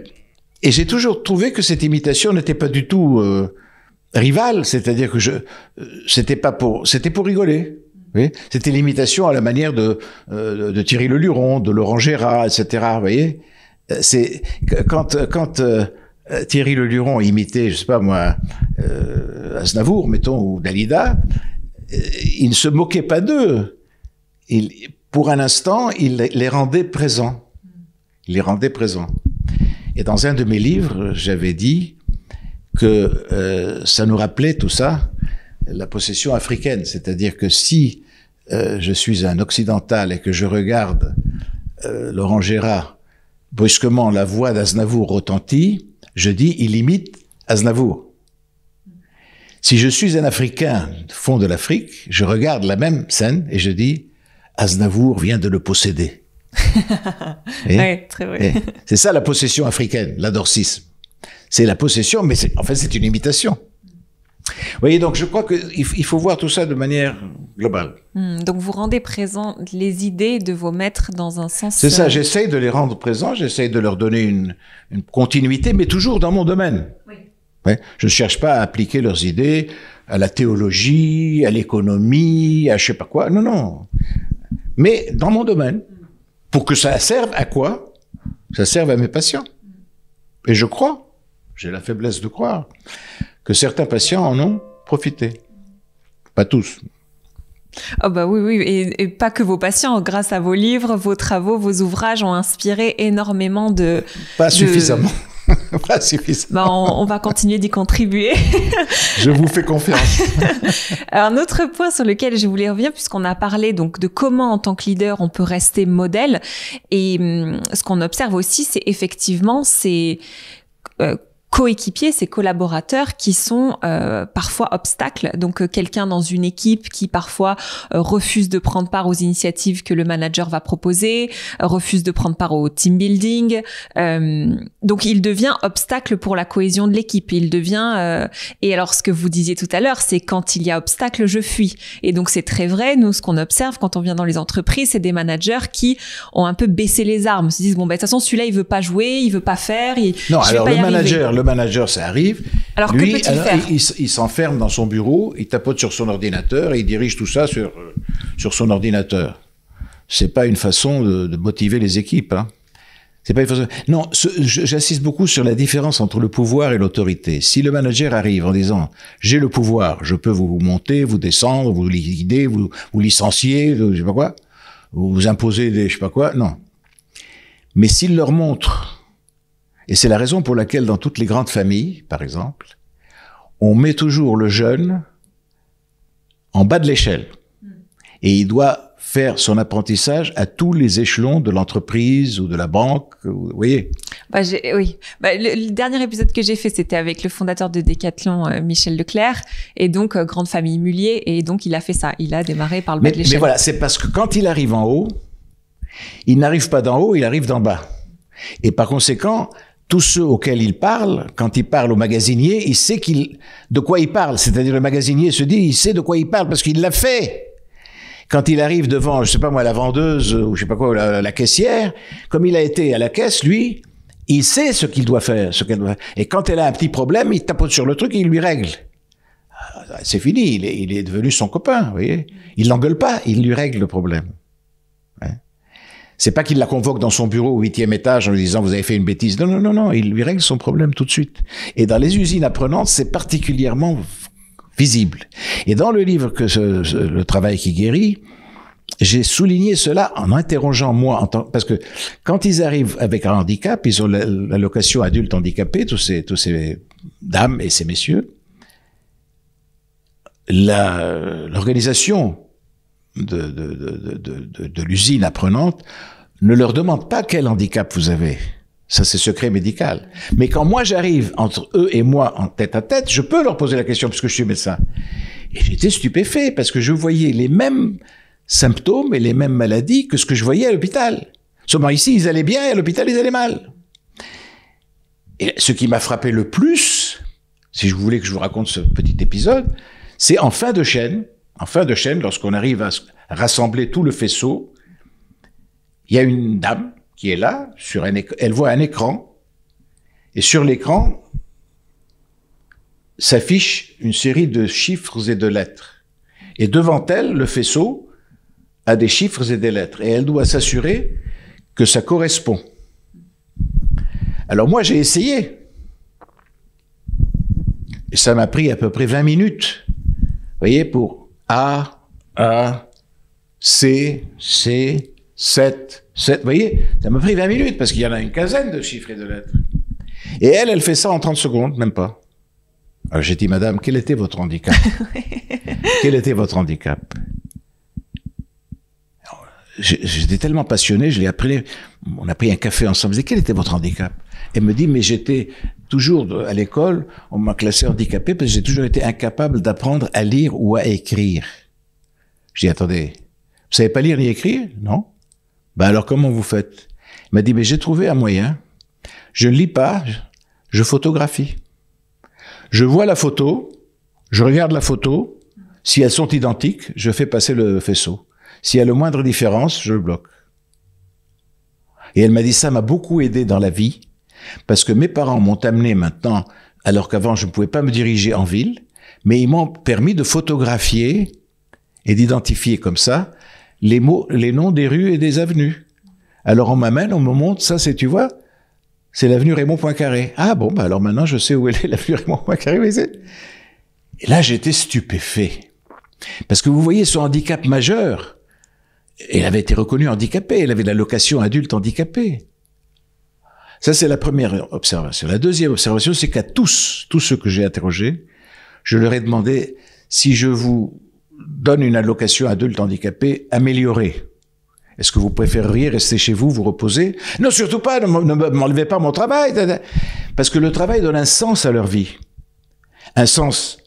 et j'ai toujours trouvé que cette imitation n'était pas du tout euh, rivale. C'est-à-dire que je, euh, c'était pas pour, c'était pour rigoler. Oui. C'était l'imitation à la manière de, de Thierry Leluron, de Laurent Gérard, etc. Vous voyez C'est quand, quand euh, Thierry Le Luron imitait, je sais pas moi, euh, Aznavour, mettons, ou Dalida, euh, il ne se moquait pas d'eux. Il, pour un instant, il les rendait présents. Il les rendait présents. Et dans un de mes livres, j'avais dit que ça nous rappelait tout ça, la possession africaine. C'est-à-dire que si je suis un occidental et que je regarde Laurent Gérard, brusquement la voix d'Aznavour retentit, je dis, il imite Aznavour. Si je suis un Africain fond de l'Afrique, je regarde la même scène et je dis, Aznavour vient de le posséder. *laughs* très vrai. C'est ça la possession africaine, l'adorcisme. C'est la possession, mais en fait c'est une imitation. Vous voyez, donc je crois qu'il faut voir tout ça de manière globale. Hmm, donc vous rendez présent les idées de vos maîtres dans un sens. C'est ça, euh, j'essaye de les rendre présents, j'essaye de leur donner une, une, continuité, mais toujours dans mon domaine. Oui. Ouais, je ne cherche pas à appliquer leurs idées à la théologie, à l'économie, à je sais pas quoi. Non, non. Mais dans mon domaine, pour que ça serve à quoi Ça serve à mes patients. Et je crois. J'ai la faiblesse de croire que certains patients en ont profité. Pas tous. Oh bah oui, oui, et, pas que vos patients. Grâce à vos livres, vos travaux, vos ouvrages ont inspiré énormément de... Pas suffisamment. *laughs* pas suffisamment. Bah, on, va continuer d'y contribuer. je vous fais confiance. *laughs* un autre point sur lequel je voulais revenir, puisqu'on a parlé donc de comment, en tant que leader, on peut rester modèle. Et hum, ce qu'on observe aussi, c'est effectivement, c'est... Euh, coéquipiers, ces collaborateurs qui sont euh, parfois obstacles. Donc euh, quelqu'un dans une équipe qui parfois euh, refuse de prendre part aux initiatives que le manager va proposer, refuse de prendre part au team building. donc il devient obstacle pour la cohésion de l'équipe. Il devient et alors ce que vous disiez tout à l'heure, c'est quand il y a obstacle, je fuis. Et donc c'est très vrai. Nous, ce qu'on observe quand on vient dans les entreprises, c'est des managers qui ont un peu baissé les armes, se disent bon ben de toute façon celui-là il veut pas jouer, il veut pas faire, il, non, alors, pas le y manager, le manager, ça arrive. Alors Lui, que peut-il faire Il, s'enferme dans son bureau, il tapote sur son ordinateur et il dirige tout ça sur, sur son ordinateur. C'est pas une façon de, motiver les équipes. Hein. C'est pas une façon. Non, j'insiste beaucoup sur la différence entre le pouvoir et l'autorité. Si le manager arrive en disant j'ai le pouvoir, je peux vous monter, vous descendre, vous liquider, vous, vous licencier, je sais pas quoi, vous imposer des je sais pas quoi, non. Mais s'il leur montre et c'est la raison pour laquelle dans toutes les grandes familles, par exemple, on met toujours le jeune en bas de l'échelle. Et il doit faire son apprentissage à tous les échelons de l'entreprise ou de la banque, vous voyez bah, Oui. Bah, le, dernier épisode que j'ai fait, c'était avec le fondateur de Decathlon, euh, Michel Leclerc, et donc euh, grande famille Mullier, et donc il a fait ça. Il a démarré par le bas de l'échelle. Mais voilà, c'est parce que quand il arrive en haut, il n'arrive pas d'en haut, il arrive d'en bas. Et par conséquent, tous ceux auxquels il parle, quand il parle au magasinier, il sait qu'il, de quoi il parle. C'est-à-dire, le magasinier se dit, il sait de quoi il parle parce qu'il l'a fait. Quand il arrive devant, je sais pas moi, la vendeuse euh, ou je sais pas quoi, la, caissière, comme il a été à la caisse, lui, il sait ce qu'il doit faire, ce qu'elle doit Et quand elle a un petit problème, il tapote sur le truc et il lui règle. Ah, c'est fini, il est, devenu son copain, vous voyez. Il l'engueule pas, il lui règle le problème. C'est pas qu'il la convoque dans son bureau au huitième étage en lui disant vous avez fait une bêtise. Non, non, non, non. Il lui règle son problème tout de suite. Et dans les usines apprenantes, c'est particulièrement visible. Et dans le livre que le travail qui guérit, j'ai souligné cela en interrogeant moi en tant, parce que quand ils arrivent avec un handicap, ils ont l'allocation adulte handicapé, tous ces, tous ces dames et ces messieurs. L'organisation de, de, l'usine apprenante ne leur demande pas quel handicap vous avez. Ça, c'est secret médical. Mais quand moi j'arrive entre eux et moi en tête à tête, je peux leur poser la question puisque je suis médecin. Et j'étais stupéfait parce que je voyais les mêmes symptômes et les mêmes maladies que ce que je voyais à l'hôpital. Seulement ici, ils allaient bien et à l'hôpital, ils allaient mal. Et ce qui m'a frappé le plus, si je voulais que je vous raconte ce petit épisode, c'est en fin de chaîne, en fin de chaîne, lorsqu'on arrive à rassembler tout le faisceau, il y a une dame qui est là, sur elle voit un écran, et sur l'écran s'affiche une série de chiffres et de lettres. Et devant elle, le faisceau a des chiffres et des lettres, et elle doit s'assurer que ça correspond. Alors moi, j'ai essayé, et ça m'a pris à peu près 20 minutes, vous voyez, pour a, A, C, C, 7, 7. Vous voyez, ça m'a pris 20 minutes parce qu'il y en a une quinzaine de chiffres et de lettres. Et elle, elle fait ça en 30 secondes, même pas. Alors ah, j'ai dit, madame, quel était votre handicap *laughs* Quel était votre handicap J'étais tellement passionné, je l'ai appris, on a pris un café ensemble, je dis, quel était votre handicap elle me dit, mais j'étais toujours à l'école, on m'a classé handicapé parce que j'ai toujours été incapable d'apprendre à lire ou à écrire. Je dis, attendez, vous savez pas lire ni écrire? Non? Ben alors comment vous faites? Elle m'a dit, mais j'ai trouvé un moyen. Je ne lis pas, je photographie. Je vois la photo, je regarde la photo. Si elles sont identiques, je fais passer le faisceau. S'il y a le moindre différence, je le bloque. Et elle m'a dit, ça m'a beaucoup aidé dans la vie parce que mes parents m'ont amené maintenant, alors qu'avant je ne pouvais pas me diriger en ville, mais ils m'ont permis de photographier et d'identifier comme ça les mots, les noms des rues et des avenues. Alors on m'amène, on me montre, ça c'est, tu vois, c'est l'avenue Raymond Poincaré. Ah bon, bah, alors maintenant je sais où elle est *laughs* l'avenue Raymond Poincaré. et là j'étais stupéfait. Parce que vous voyez son handicap majeur. Elle avait été reconnue handicapée, elle avait la location adulte handicapée. Ça, c'est la première observation. La deuxième observation, c'est qu'à tous, tous ceux que j'ai interrogés, je leur ai demandé si je vous donne une allocation adulte handicapé améliorée. Est-ce que vous préféreriez rester chez vous, vous reposer Non, surtout pas, ne m'enlevez pas mon travail. Parce que le travail donne un sens à leur vie. Un sens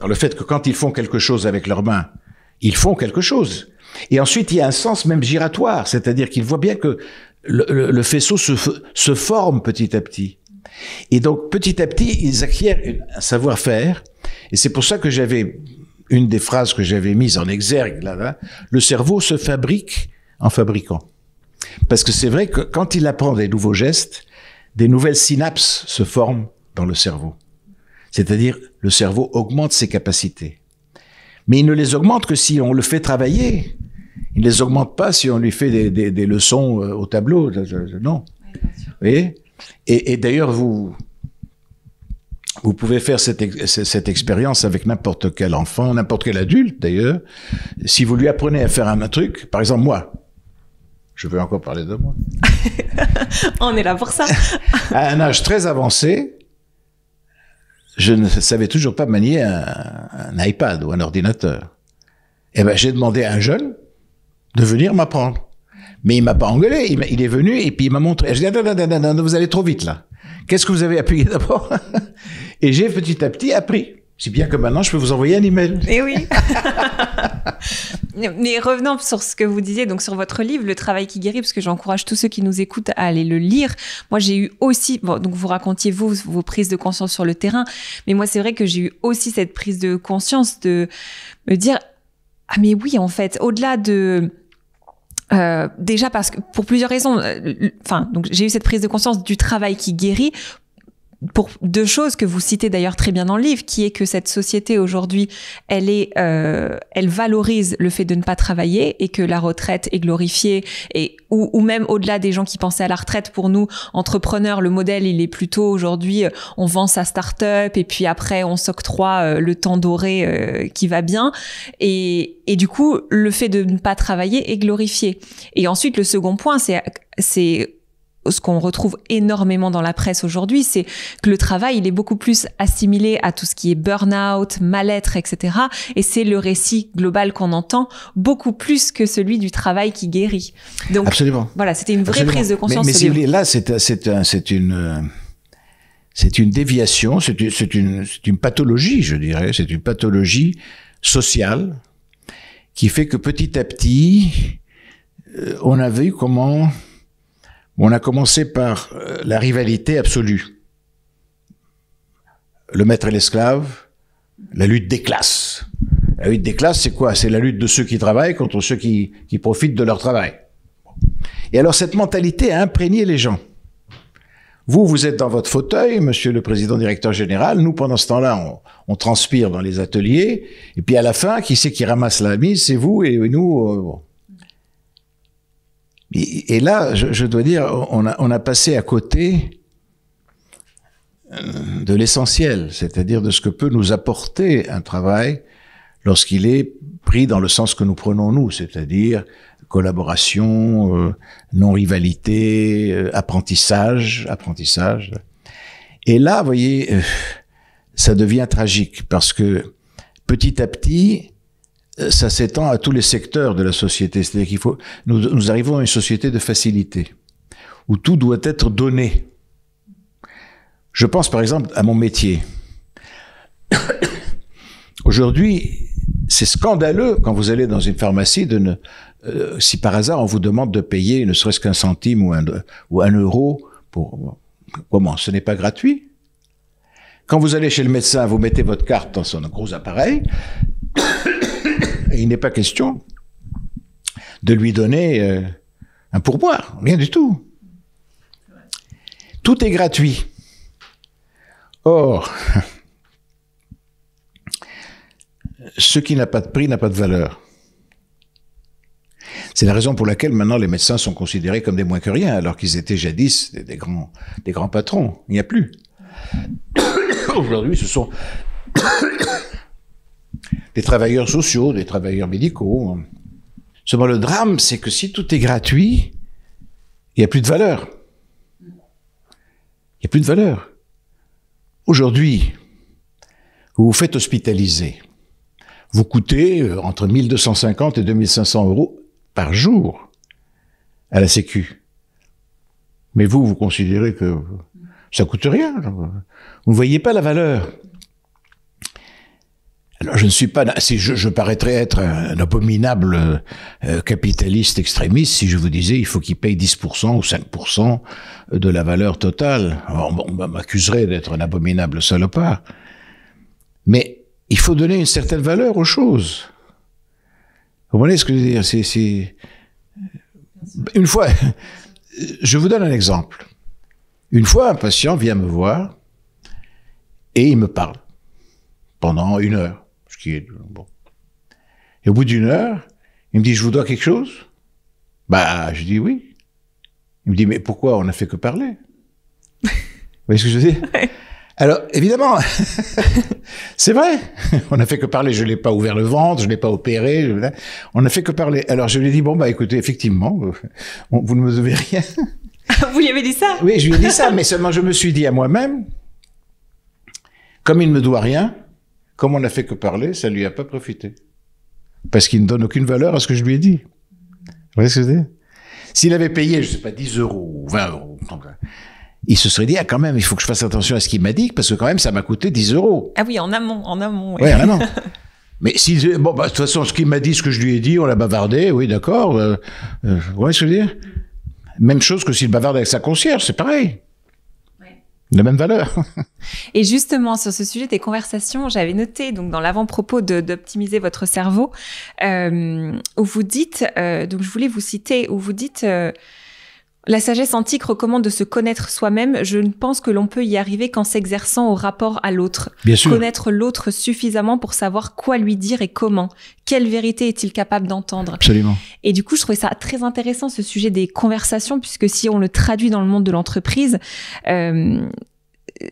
dans le fait que quand ils font quelque chose avec leurs mains, ils font quelque chose. Et ensuite, il y a un sens même giratoire, c'est-à-dire qu'ils voient bien que le, faisceau se, forme petit à petit. Et donc, petit à petit, ils acquièrent un savoir-faire. Et c'est pour ça que j'avais, une des phrases que j'avais mise en exergue, là, là, le cerveau se fabrique en fabriquant. Parce que c'est vrai que quand il apprend des nouveaux gestes, des nouvelles synapses se forment dans le cerveau. C'est-à-dire, le cerveau augmente ses capacités. Mais il ne les augmente que si on le fait travailler il ne les augmente pas si on lui fait des, des, leçons euh, au tableau. Non. Oui, vous voyez et, d'ailleurs, vous, vous pouvez faire cette, cette expérience avec n'importe quel enfant, n'importe quel adulte d'ailleurs. Si vous lui apprenez à faire un truc, par exemple moi, je veux encore parler de moi. *laughs* On est là pour ça. à un âge très avancé, je ne savais toujours pas manier un, iPad ou un ordinateur. Eh ben, j'ai demandé à un jeune de venir m'apprendre. Mais il m'a pas engueulé, il, est venu et puis il m'a montré. Je dis, non non non vous allez trop vite là. Qu'est-ce que vous avez appuyé d'abord *laughs* Et j'ai petit à petit appris. C'est bien que maintenant, je peux vous envoyer un email. Et eh oui. *laughs* Mais revenons sur ce que vous disiez, donc sur votre livre, Le travail qui guérit, parce que j'encourage tous ceux qui nous écoutent à aller le lire. Moi, j'ai eu aussi, bon, donc vous racontiez vous, vos prises de conscience sur le terrain, mais moi, c'est vrai que j'ai eu aussi cette prise de conscience de me dire, ah mais oui, en fait, au-delà de euh, déjà parce que pour plusieurs raisons, euh, enfin donc j'ai eu cette prise de conscience du travail qui guérit pour deux choses que vous citez d'ailleurs très bien dans le livre, qui est que cette société aujourd'hui, elle est, euh, elle valorise le fait de ne pas travailler et que la retraite est glorifiée et ou, même au-delà des gens qui pensaient à la retraite, pour nous entrepreneurs, le modèle il est plutôt aujourd'hui, euh, on vend sa start-up et puis après on s'octroie euh, le temps doré qui va bien et et du coup le fait de ne pas travailler est glorifié. Et ensuite le second point, c'est c'est ce qu'on retrouve énormément dans la presse aujourd'hui, c'est que le travail, il est beaucoup plus assimilé à tout ce qui est burn-out, mal-être, etc. Et c'est le récit global qu'on entend beaucoup plus que celui du travail qui guérit. Donc, Absolument. voilà, c'était une vraie prise de conscience. Mais, là, c'est, c'est, une, c'est une déviation, c'est une, une pathologie, je dirais, c'est une pathologie sociale qui fait que petit à petit, euh, on a vu comment on a commencé par euh, la rivalité absolue. Le maître et l'esclave, la lutte des classes. La lutte des classes, c'est quoi C'est la lutte de ceux qui travaillent contre ceux qui, profitent de leur travail. Et alors cette mentalité a imprégné les gens. Vous, vous êtes dans votre fauteuil, monsieur le président directeur général. Nous, pendant ce temps-là, on, transpire dans les ateliers. Et puis à la fin, qui c'est qui ramasse la mise C'est vous et nous. Euh, et, là, je, dois dire, on a, passé à côté euh, de l'essentiel, c'est-à-dire de ce que peut nous apporter un travail lorsqu'il est pris dans le sens que nous prenons nous, c'est-à-dire collaboration, euh, non-rivalité, euh, apprentissage, apprentissage. Et là, vous voyez, ça devient tragique parce que petit à petit, euh, ça s'étend à tous les secteurs de la société. C'est-à-dire qu'il faut, nous, arrivons à une société de facilité, où tout doit être donné. Je pense par exemple à mon métier. *coughs* Aujourd'hui, c'est scandaleux quand vous allez dans une pharmacie de euh, si par hasard on vous demande de payer ne serait-ce qu'un centime ou un, ou un euro pour, comment? Ce n'est pas gratuit. Quand vous allez chez le médecin, vous mettez votre carte dans son gros appareil. *coughs* il n'est pas question de lui donner euh, un pourboire, rien du tout. Tout est gratuit. Or, *laughs* ce qui n'a pas de prix n'a pas de valeur. C'est la raison pour laquelle maintenant les médecins sont considérés comme des moins que rien, alors qu'ils étaient jadis des, grands, des grands patrons. Il n'y a plus. *coughs* Aujourd'hui, ce sont des travailleurs sociaux, des travailleurs médicaux. Hein. Seulement le drame, c'est que si tout est gratuit, il n'y a plus de valeur. Il n'y a plus de valeur. Aujourd'hui, vous vous faites hospitaliser. Vous coûtez euh, entre 1250 et 2500 euros par jour à la Sécu. Mais vous, vous considérez que ça coûte rien. Vous ne voyez pas la valeur je ne suis pas, si je, paraîtrais être un, abominable euh, euh, capitaliste extrémiste si je vous disais il faut qu'il paye 10% ou 5% de la valeur totale. on m'accuserait d'être un abominable salopard. Mais il faut donner une certaine valeur aux choses. Vous voyez ce que je veux dire C'est euh, une fois. *laughs* Je vous donne un exemple. Une fois, un patient vient me voir et il me parle pendant une heure. Et au bout d'une heure, il me dit, je vous dois quelque chose Bah, je dis oui. Il me dit, mais pourquoi on n'a fait que parler Vous voyez ce que je veux dire Alors, évidemment, *laughs* c'est vrai, on n'a fait que parler, je ne l'ai pas ouvert le ventre, je ne l'ai pas opéré, on n'a fait que parler. Alors je lui ai dit, bon, bah écoutez, effectivement, vous ne me devez rien. *laughs* Ah, vous lui avez dit ça Oui, je lui ai dit ça, mais seulement je me suis dit à moi-même, comme il ne me doit rien, comme on n'a fait que parler, ça lui a pas profité. Parce qu'il ne donne aucune valeur à ce que je lui ai dit. Vous voyez ce que je veux dire S'il avait payé, je sais pas, 10 euros ou 20 euros, il se serait dit, ah, quand même, il faut que je fasse attention à ce qu'il m'a dit, parce que quand même, ça m'a coûté 10 euros. Ah oui, en amont, en amont. Oui, en amont. *laughs* Mais si, bon, bah, de toute façon, ce qu'il m'a dit, ce que je lui ai dit, on l'a bavardé, oui, d'accord. Euh, euh, vous voyez ce que je veux dire Même chose que s'il bavarde avec sa concierge, c'est pareil la même valeur. *laughs* et justement, sur ce sujet des conversations, j'avais noté donc dans l'avant-propos d'optimiser votre cerveau, euh, où vous dites, euh, donc je voulais vous citer, où vous dites euh, la sagesse antique recommande de se connaître soi-même. Je ne pense que l'on peut y arriver qu'en s'exerçant au rapport à l'autre. Connaître l'autre suffisamment pour savoir quoi lui dire et comment. Quelle vérité est-il capable d'entendre Absolument. Et du coup, je trouvais ça très intéressant ce sujet des conversations, puisque si on le traduit dans le monde de l'entreprise, euh,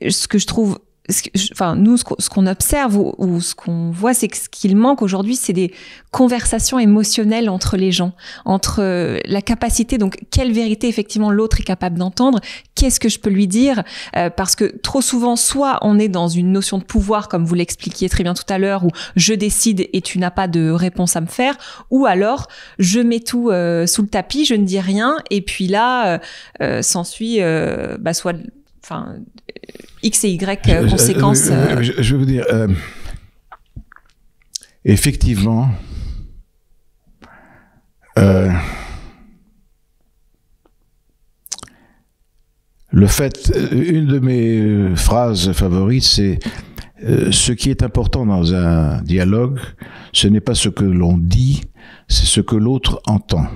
ce que je trouve ce que, enfin, nous, ce qu'on observe ou, ce qu'on voit, c'est que ce qu'il manque aujourd'hui, c'est des conversations émotionnelles entre les gens, entre euh, la capacité, donc quelle vérité effectivement l'autre est capable d'entendre, qu'est-ce que je peux lui dire, euh, parce que trop souvent, soit on est dans une notion de pouvoir, comme vous l'expliquiez très bien tout à l'heure, où je décide et tu n'as pas de réponse à me faire, ou alors je mets tout euh, sous le tapis, je ne dis rien, et puis là, s'ensuit bah, soit enfin, euh, X et Y euh, euh, conséquences. Je, veux dire, effectivement, le fait, une de mes phrases favorites, c'est ce qui est important dans un dialogue, ce n'est pas ce que l'on dit, c'est ce que l'autre entend.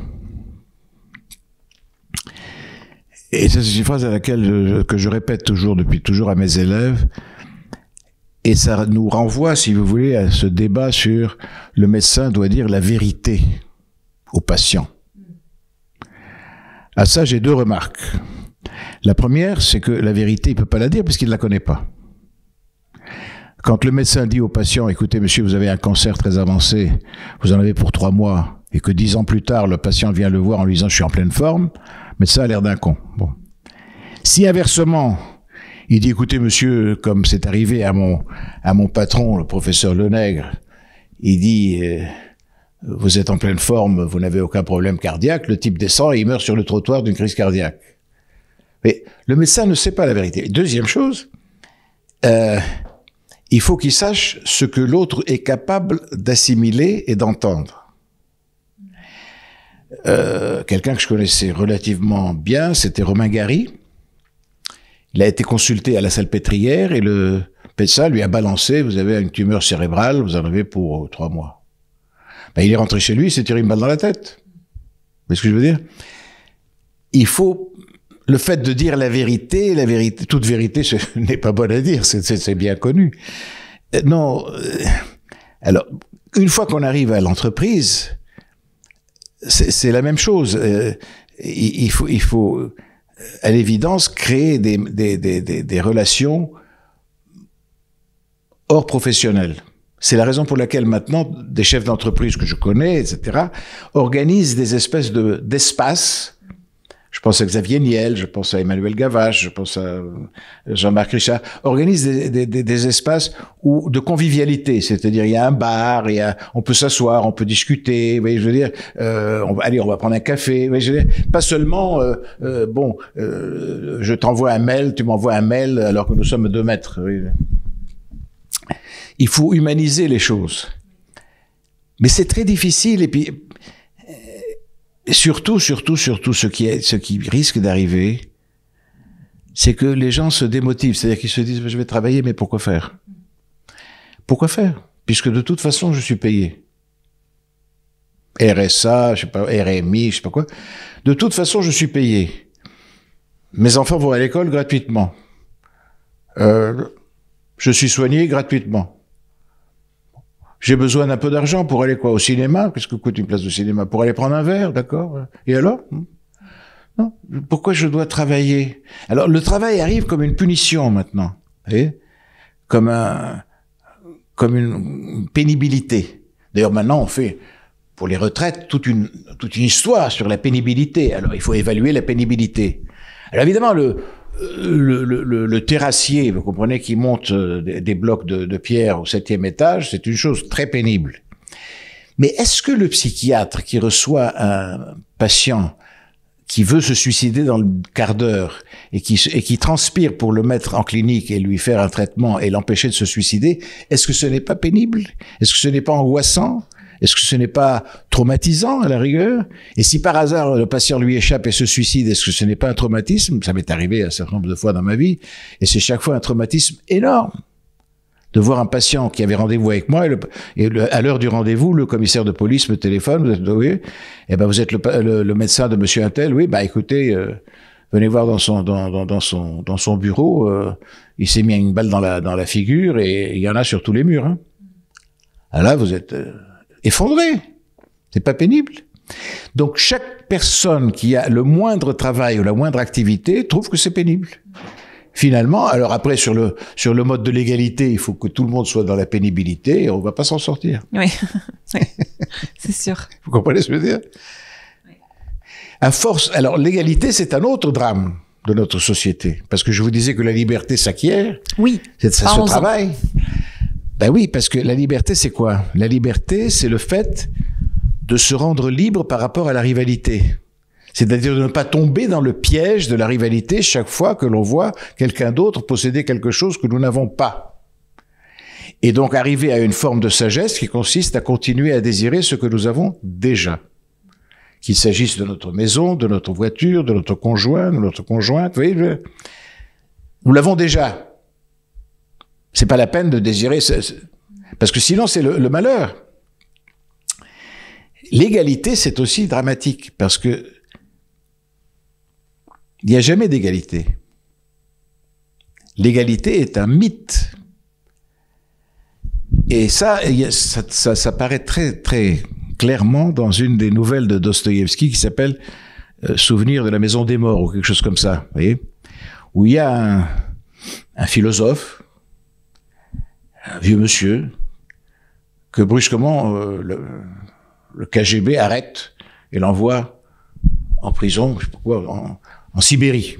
Et c'est une phrase à laquelle je, que je répète toujours depuis toujours à mes élèves. Et ça nous renvoie, si vous voulez, à ce débat sur le médecin doit dire la vérité au patient. À ça, j'ai deux remarques. La première, c'est que la vérité, il ne peut pas la dire puisqu'il ne la connaît pas. Quand le médecin dit au patient, écoutez monsieur, vous avez un cancer très avancé, vous en avez pour trois mois, et que dix ans plus tard, le patient vient le voir en lui disant, je suis en pleine forme, mais ça a l'air d'un con. Bon. Si inversement, il dit écoutez monsieur, comme c'est arrivé à mon à mon patron, le professeur Lenègre, il dit euh, vous êtes en pleine forme, vous n'avez aucun problème cardiaque, le type descend et il meurt sur le trottoir d'une crise cardiaque. Mais le médecin ne sait pas la vérité. Deuxième chose, euh, il faut qu'il sache ce que l'autre est capable d'assimiler et d'entendre. Euh, quelqu'un que je connaissais relativement bien, c'était Romain Gary. Il a été consulté à la salpêtrière et le PESA lui a balancé, vous avez une tumeur cérébrale, vous en avez pour trois mois. Ben, il est rentré chez lui, il s'est tiré une balle dans la tête. Vous ce que je veux dire Il faut... Le fait de dire la vérité, la vérité, toute vérité, ce *laughs* n'est pas bonne à dire, c'est bien connu. Euh, non. Euh, alors, une fois qu'on arrive à l'entreprise, c'est la même chose. Euh, il, faut, à l'évidence, créer des, relations hors professionnelles. C'est la raison pour laquelle maintenant des chefs d'entreprise que je connais, etc., organisent des espèces d'espaces je pense à Xavier Niel, je pense à Emmanuel Gavache, je pense à euh, Jean-Marc Richard, organise des, des, des, espaces où, de convivialité, c'est-à-dire il y a un bar, il y a, on peut s'asseoir, on peut discuter, vous voyez, je veux dire, euh, allez, on va prendre un café, vous je pas seulement, euh, euh, bon, euh, je t'envoie un mail, tu m'envoies un mail alors que nous sommes deux mètres. Il faut humaniser les choses. Mais c'est très difficile et puis surtout, surtout, surtout, ce qui, est, ce qui risque d'arriver, c'est que les gens se démotivent. C'est-à-dire qu'ils se disent, je vais travailler, mais pourquoi faire Pourquoi faire Puisque de toute façon, je suis payé. RSA, je sais pas, RMI, je sais pas quoi. De toute façon, je suis payé. Mes enfants vont à l'école gratuitement. Euh, je suis soigné gratuitement. J'ai besoin d'un peu d'argent pour aller quoi au cinéma Qu'est-ce que coûte une place de cinéma Pour aller prendre un verre, d'accord Et alors hmm Non. Pourquoi je dois travailler Alors le travail arrive comme une punition maintenant, vous voyez comme un comme une pénibilité. D'ailleurs maintenant on fait pour les retraites toute une toute une histoire sur la pénibilité. Alors il faut évaluer la pénibilité. Alors évidemment le le, terrassier, vous comprenez, qui monte euh, des, blocs de, de, pierre au septième étage, c'est une chose très pénible. Mais est-ce que le psychiatre qui reçoit un patient qui veut se suicider dans le quart d'heure et qui, et qui transpire pour le mettre en clinique et lui faire un traitement et l'empêcher de se suicider, est-ce que ce n'est pas pénible Est-ce que ce n'est pas angoissant est-ce que ce n'est pas traumatisant à la rigueur Et si par hasard le patient lui échappe et se suicide, est-ce que ce n'est pas un traumatisme Ça m'est arrivé un certain nombre de fois dans ma vie, et c'est chaque fois un traumatisme énorme de voir un patient qui avait rendez-vous avec moi et, à l'heure du rendez-vous, le commissaire de police me téléphone, vous êtes, et eh ben vous êtes le, médecin de Monsieur Intel, oui, bah écoutez, euh, venez voir dans son dans, son dans son bureau, euh, il s'est mis une balle dans la dans la figure et il y en a sur tous les murs. Hein. Ah là, vous êtes euh, effondré. C'est pas pénible. Donc chaque personne qui a le moindre travail ou la moindre activité trouve que c'est pénible. Finalement, alors après sur le sur le mode de l'égalité, il faut que tout le monde soit dans la pénibilité et on va pas s'en sortir. Oui, *laughs* c'est sûr. Vous comprenez ce que je veux dire À force, alors l'égalité c'est un autre drame de notre société parce que je vous disais que la liberté s'acquiert. Oui. C'est ça travail. Ben oui, parce que la liberté, c'est quoi La liberté, c'est le fait de se rendre libre par rapport à la rivalité. C'est-à-dire de ne pas tomber dans le piège de la rivalité chaque fois que l'on voit quelqu'un d'autre posséder quelque chose que nous n'avons pas. Et donc arriver à une forme de sagesse qui consiste à continuer à désirer ce que nous avons déjà. Qu'il s'agisse de notre maison, de notre voiture, de notre conjoint, de notre conjointe, vous voyez, nous l'avons déjà. C'est pas la peine de désirer, parce que sinon c'est le, malheur. L'égalité, c'est aussi dramatique, parce que il n'y a jamais d'égalité. L'égalité est un mythe. Et ça, ça, paraît très, très clairement dans une des nouvelles de Dostoïevski qui s'appelle euh, Souvenir de la maison des morts ou quelque chose comme ça, vous voyez, où il y a un philosophe un vieux monsieur, que brusquement euh, le, KGB arrête et l'envoie en prison, je sais pas en, Sibérie.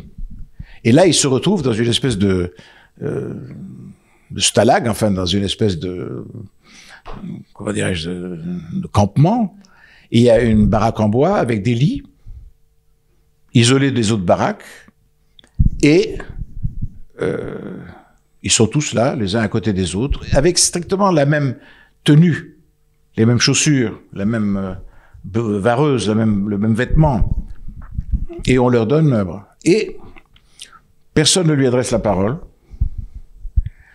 Et là, il se retrouve dans une espèce de, euh, stalag, enfin dans une espèce de, comment dirais-je, de, campement. il y a une baraque en bois avec des lits, isolés des autres baraques, et euh, ils sont tous là, les uns à côté des autres, avec strictement la même tenue, les mêmes chaussures, la même euh, vareuse, même, le même vêtement. Et on leur donne l'œuvre. Euh, et personne ne lui adresse la parole,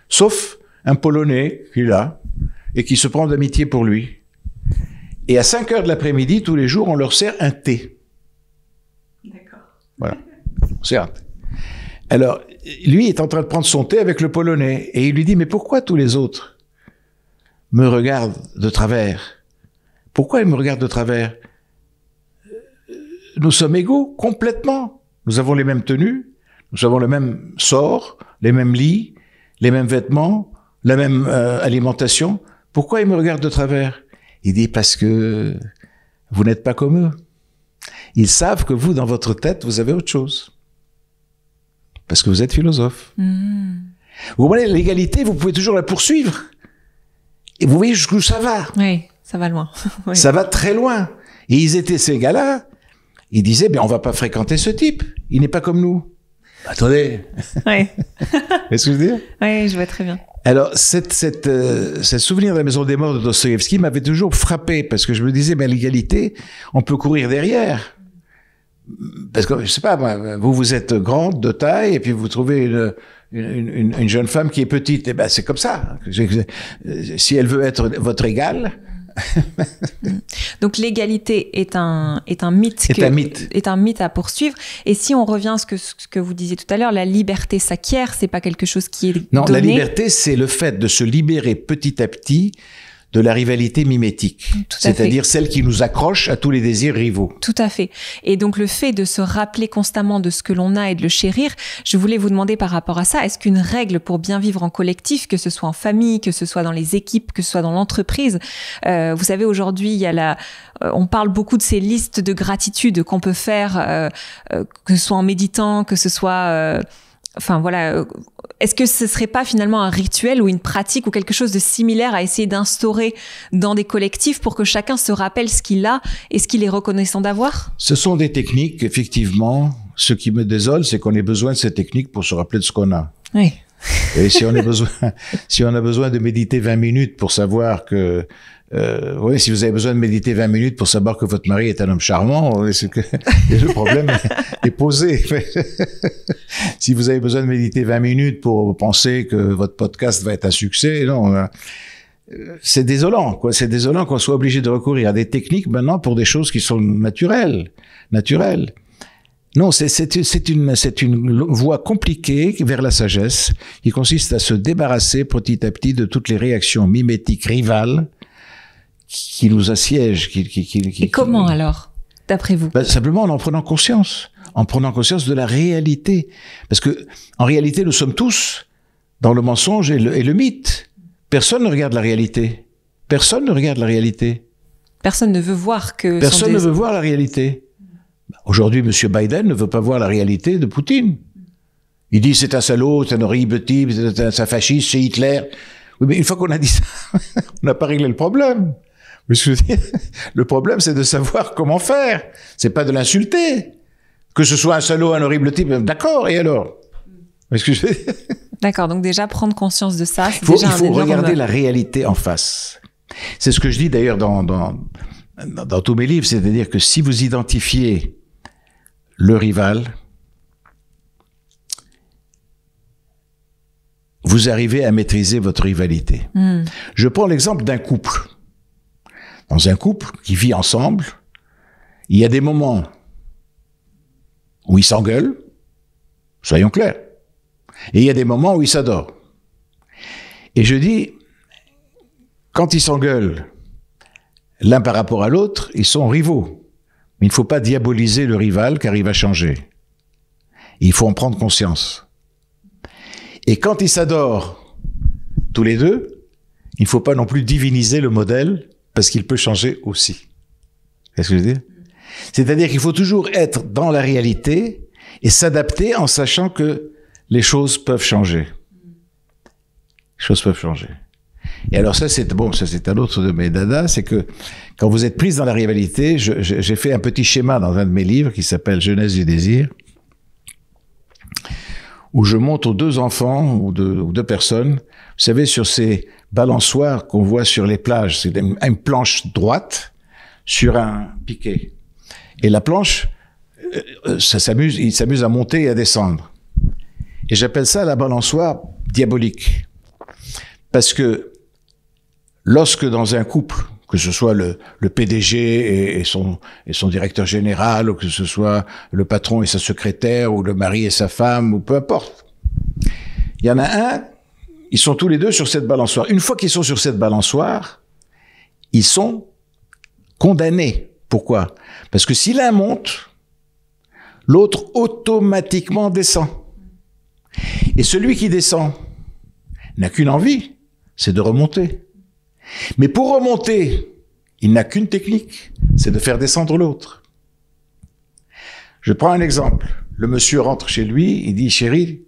sauf un Polonais qui est là et qui se prend d'amitié pour lui. Et à 5 heures de l'après-midi, tous les jours, on leur sert un thé. D'accord. Voilà. On sert alors, lui est en train de prendre son thé avec le Polonais et il lui dit, mais pourquoi tous les autres me regardent de travers Pourquoi ils me regardent de travers euh, Nous sommes égaux complètement. Nous avons les mêmes tenues, nous avons le même sort, les mêmes lits, les mêmes vêtements, la même euh, alimentation. Pourquoi ils me regardent de travers Il dit parce que vous n'êtes pas comme eux. Ils savent que vous, dans votre tête, vous avez autre chose. Parce que vous êtes philosophe. Hmm. Vous voyez, l'égalité, vous pouvez toujours la poursuivre. Et vous voyez jusqu'où ça va. Oui, ça va loin. *laughs* Ça va très loin. Et ils étaient ces gars-là. Ils disaient, on ben, on va pas fréquenter ce type. Il n'est pas comme nous. Attendez. Oui. *laughs* Est-ce que je veux dire? Oui, je vois très bien. Alors, cette, cette, euh, ce souvenir de la maison des morts de Dostoevsky m'avait toujours frappé parce que je me disais, Mais ben, l'égalité, on peut courir derrière parce que, je sais pas, vous, vous êtes grande de taille, et puis vous trouvez une, une, jeune femme qui est petite. Et eh ben, c'est comme ça. Si elle veut être votre égale. Donc l'égalité est un, est un mythe. Est un mythe. Est un mythe à poursuivre. Et si on revient à ce que, ce que vous disiez tout à l'heure, la liberté s'acquiert, c'est pas quelque chose qui est Non, la liberté, c'est le fait de se libérer petit à petit de la rivalité mimétique, c'est-à-dire celle qui nous accroche à tous les désirs rivaux. Tout à fait. Et donc le fait de se rappeler constamment de ce que l'on a et de le chérir, je voulais vous demander par rapport à ça, est-ce qu'une règle pour bien vivre en collectif, que ce soit en famille, que ce soit dans les équipes, que ce soit dans l'entreprise, euh, vous savez aujourd'hui il y a la, euh, on parle beaucoup de ces listes de gratitude qu'on peut faire, euh, que ce soit en méditant, que ce soit enfin voilà, euh, est-ce que ce serait pas finalement un rituel ou une pratique ou quelque chose de similaire à essayer d'instaurer dans des collectifs pour que chacun se rappelle ce qu'il a et ce qu'il est reconnaissant d'avoir Ce sont des techniques, effectivement. Ce qui me désole, c'est qu'on ait besoin de ces techniques pour se rappeler de ce qu'on a. Oui. Et si on a besoin, *laughs* si on a besoin de méditer 20 minutes pour savoir que euh, si vous avez besoin de méditer 20 minutes pour savoir que votre mari est un homme charmant, *laughs* le problème *laughs* est posé. *laughs* si vous avez besoin de méditer 20 minutes pour penser que votre podcast va être un succès, non. Euh, c'est désolant, quoi. C'est désolant qu'on soit obligé de recourir à des techniques maintenant pour des choses qui sont naturelles, naturelles. Non, c'est une, une voie compliquée vers la sagesse qui consiste à se débarrasser petit à petit de toutes les réactions mimétiques rivales qui nous assiège Et comment alors, d'après vous ben, Simplement en en prenant conscience, en prenant conscience de la réalité. Parce que en réalité, nous sommes tous dans le mensonge et le, mythe. Personne ne regarde la réalité. Personne ne regarde la réalité. Personne ne veut voir que... Personne ne veut voir la réalité. Ben, aujourd'hui, M. Biden ne veut pas voir la réalité de Poutine. Il dit c'est un salaud, c'est un horrible type, c'est un, fasciste, c'est Hitler. Oui, mais une fois qu'on a dit ça, *laughs* on n'a pas réglé le problème. *laughs* Le problème, c'est de savoir comment faire. C'est pas de l'insulter. Que ce soit un salaud, un horrible type, euh, d'accord, et alors *laughs* D'accord, donc déjà prendre conscience de ça. c'est déjà il faut, regarder la réalité en face. C'est ce que je dis d'ailleurs dans, dans, tous mes livres, c'est-à-dire que si vous identifiez le rival, vous arrivez à maîtriser votre rivalité. Hmm. Je prends l'exemple d'un couple dans un couple qui vit ensemble, il y a des moments où ils s'engueulent, soyons clairs, et il y a des moments où ils s'adorent. Et je dis, quand ils s'engueulent l'un par rapport à l'autre, ils sont rivaux. il ne faut pas diaboliser le rival car il va changer. il faut en prendre conscience. Et quand ils s'adorent tous les deux, il ne faut pas non plus diviniser le modèle parce qu'il peut changer aussi. Qu'est-ce que je veux dire C'est-à-dire qu'il faut toujours être dans la réalité et s'adapter en sachant que les choses peuvent changer. Les choses peuvent changer. Et alors ça, c'est bon, ça c'est un autre de mes dadas, c'est que quand vous êtes prise dans la rivalité, j'ai fait un petit schéma dans un de mes livres qui s'appelle Jeunesse du désir, où je monte aux deux enfants ou deux, deux personnes, vous savez, sur ces balançoires qu'on voit sur les plages, c'est une, planche droite sur un piquet. Et la planche, euh, euh, ça s'amuse, il s'amuse à monter et à descendre. Et j'appelle ça la balançoire diabolique. Parce que lorsque dans un couple, que ce soit le, PDG et son directeur général, ou que ce soit le patron et sa secrétaire, ou le mari et sa femme, ou peu importe. Il y en a un, ils sont tous les deux sur cette balançoire. Une fois qu'ils sont sur cette balançoire, ils sont condamnés. Pourquoi Parce que si l'un monte, l'autre automatiquement descend. Et celui qui descend n'a qu'une envie, c'est de remonter. Mais pour remonter, il n'a qu'une technique, c'est de faire descendre l'autre. Je prends un exemple. Le monsieur rentre chez lui, il dit, chérie,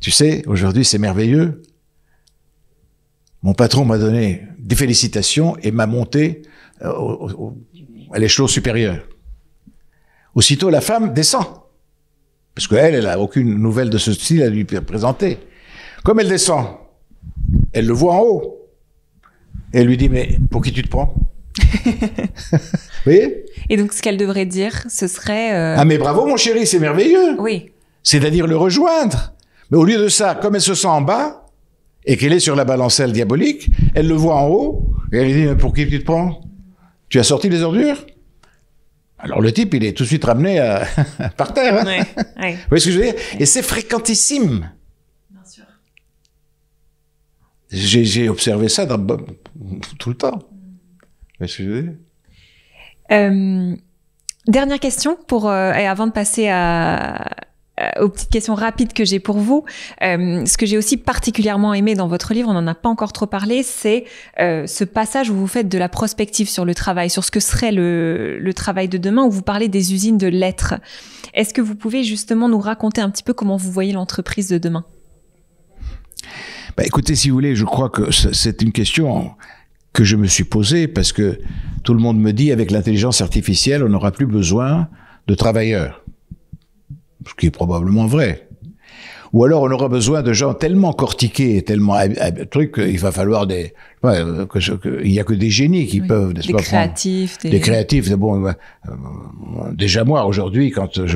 tu sais, aujourd'hui c'est merveilleux. Mon patron m'a donné des félicitations et m'a monté euh, au, à l'échelon supérieur. Aussitôt, la femme descend. Parce qu'elle, elle n'a aucune nouvelle de ce style à lui présenter. Comme elle descend, elle le voit en haut. Et elle lui dit, mais pour qui tu te prends *laughs* Vous voyez Et donc, ce qu'elle devrait dire, ce serait... Euh, ah mais bravo mon chéri, c'est merveilleux Oui. C'est-à-dire le rejoindre. Mais au lieu de ça, comme elle se sent en bas, et qu'elle est sur la balancelle diabolique, elle le voit en haut, et elle lui dit, mais pour qui tu te prends Tu as sorti les ordures alors le type, il est tout de suite ramené *laughs* par terre. Oui. Hein. Oui, Vous voyez ce que je veux dire Et c'est fréquentissime. J'ai observé ça dans, tout le temps. Euh, dernière question pour euh, et avant de passer à, aux petites questions rapides que j'ai pour vous. Euh, ce que j'ai aussi particulièrement aimé dans votre livre, on n'en a pas encore trop parlé, c'est euh, ce passage où vous faites de la prospective sur le travail, sur ce que serait le, le travail de demain, où vous parlez des usines de lettres. Est-ce que vous pouvez justement nous raconter un petit peu comment vous voyez l'entreprise de demain bah, Écoutez, si vous voulez, je crois que c'est une question que je me suis posée parce que tout le monde me dit avec l'intelligence artificielle, on n'aura plus besoin de travailleurs. Ce qui est probablement vrai. Ou alors on aura besoin de gens tellement cortiqués, tellement trucs qu'il va falloir des, euh, il n'y a que des génies qui peuvent, nest créatifs, des... des créatifs. Bon, euh, déjà moi aujourd'hui, quand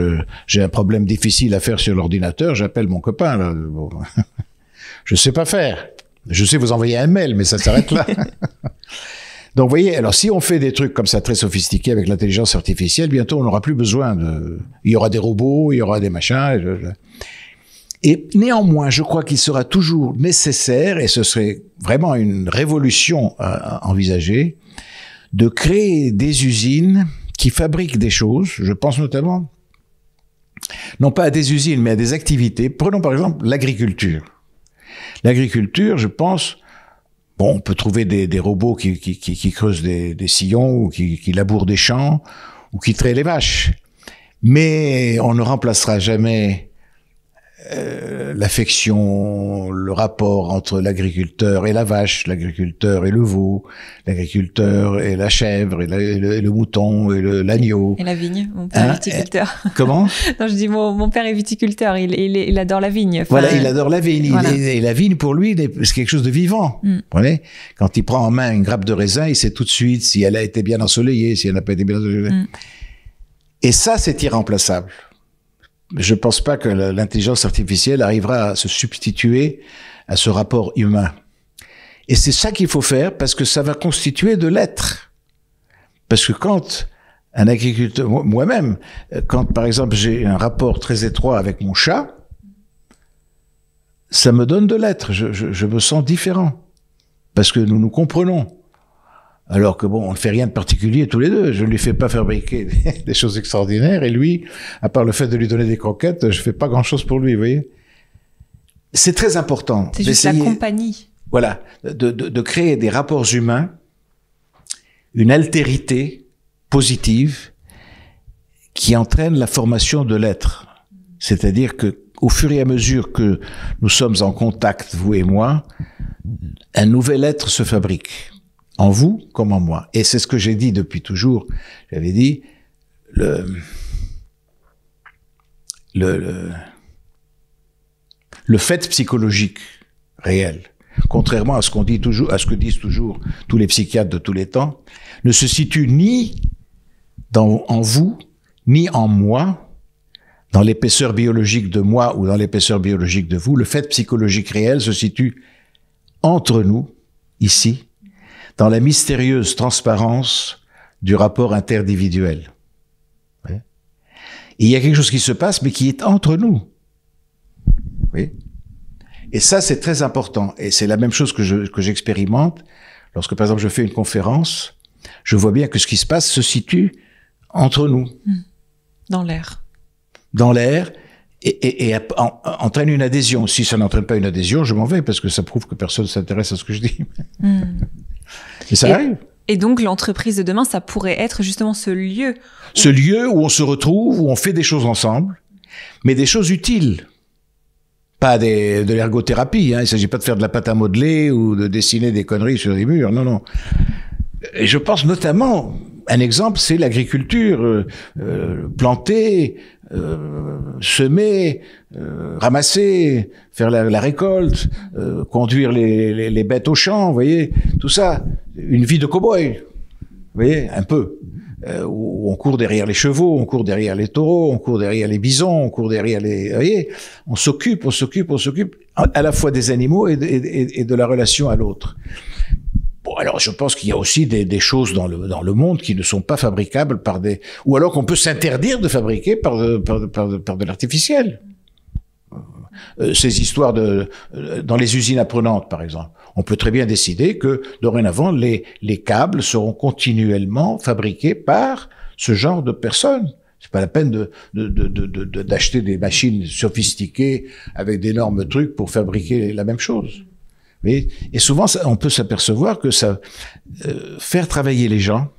j'ai un problème difficile à faire sur l'ordinateur, j'appelle mon copain. Là, *laughs* Je ne sais pas faire. Je sais vous envoyer un mail, mais ça s'arrête là. *laughs* Donc, vous voyez, alors si on fait des trucs comme ça très sophistiqués avec l'intelligence artificielle, bientôt on n'aura plus besoin de. Il y aura des robots, il y aura des machins. Et néanmoins, je crois qu'il sera toujours nécessaire, et ce serait vraiment une révolution à euh, envisager, de créer des usines qui fabriquent des choses. Je pense notamment, non pas à des usines, mais à des activités. Prenons par exemple l'agriculture. L'agriculture, je pense, bon, on peut trouver des, robots qui, creusent des, sillons ou qui, qui labourent des champs ou qui traient les vaches. Mais on ne remplacera jamais euh, l'affection, le rapport entre l'agriculteur et la vache, l'agriculteur et le veau, l'agriculteur et la chèvre, et, le, mouton, et l'agneau. Et la vigne, mon père hein, est viticulteur. Euh, comment *laughs* Non, je dis mon, père est viticulteur, il, adore la vigne. voilà, il adore la vigne. et la vigne, pour lui, c'est quelque chose de vivant. Mm. Vous voyez Quand il prend en main une grappe de raisin, il sait tout de suite si elle a été bien ensoleillée, si elle n'a pas été bien ensoleillée. Mm. Et ça, c'est irremplaçable je pense pas que l'intelligence artificielle arrivera à se substituer à ce rapport humain. Et c'est ça qu'il faut faire parce que ça va constituer de l'être. Parce que quand un agriculteur, moi-même, quand par exemple j'ai un rapport très étroit avec mon chat, ça me donne de l'être, je, je me sens différent. Parce que nous nous comprenons. Alors que bon, on ne fait rien de particulier tous les deux. Je ne lui fais pas fabriquer *laughs* des choses extraordinaires et lui, à part le fait de lui donner des croquettes, je ne fais pas grand chose pour lui, vous voyez. C'est très important. C'est juste la compagnie. Voilà, de, créer des rapports humains, une altérité positive qui entraîne la formation de l'être. C'est-à-dire que au fur et à mesure que nous sommes en contact, vous et moi, un nouvel être se fabrique en vous comme en moi. Et c'est ce que j'ai dit depuis toujours. J'avais dit, le, le, le, fait psychologique réel, contrairement à ce qu'on dit toujours, à ce que disent toujours tous les psychiatres de tous les temps, ne se situe ni dans, en vous, ni en moi, dans l'épaisseur biologique de moi ou dans l'épaisseur biologique de vous. Le fait psychologique réel se situe entre nous, ici, dans la mystérieuse transparence du rapport interdividuel. il y a quelque chose qui se passe, mais qui est entre nous. Oui. Et ça, c'est très important. Et c'est la même chose que, que j'expérimente lorsque, par exemple, je fais une conférence. Je vois bien que ce qui se passe se situe entre nous. Hmm. Dans l'air. Dans l'air. Et, entraîne une adhésion. Si ça n'entraîne pas une adhésion, je m'en vais parce que ça prouve que personne ne s'intéresse à ce que je dis. Hmm. Et ça donc l'entreprise de demain, ça pourrait être justement ce lieu. Ce lieu où on se retrouve, où on fait des choses ensemble, mais des choses utiles pas de l'ergothérapie. Hein. Il ne s'agit pas de faire de la pâte à modeler ou de dessiner des conneries sur les murs. Non, non. Et je pense notamment, un exemple, c'est l'agriculture planter. Euh, euh, plantée, euh, semer, euh, ramasser, faire la, récolte, euh, conduire les, bêtes au champ, vous voyez, tout ça, une vie de cow-boy, vous voyez, un peu. où on court derrière les chevaux, on court derrière les taureaux, on court derrière les bisons, on court derrière les... Vous voyez, on s'occupe, on s'occupe, on s'occupe à la fois des animaux et de la relation à l'autre. Alors, je pense qu'il y a aussi des, choses dans le, dans le monde qui ne sont pas fabricables par des... Ou alors qu'on peut s'interdire de fabriquer par de, euh, par par l'artificiel. Euh, euh, ces histoires de dans les usines apprenantes par exemple on peut très bien décider que dorénavant les les câbles seront continuellement fabriqués par ce genre de personnes c'est pas la peine de d'acheter de, de, des machines sophistiquées avec d'énormes trucs pour fabriquer la même chose et, souvent, on peut s'apercevoir que ça, euh, faire travailler les gens,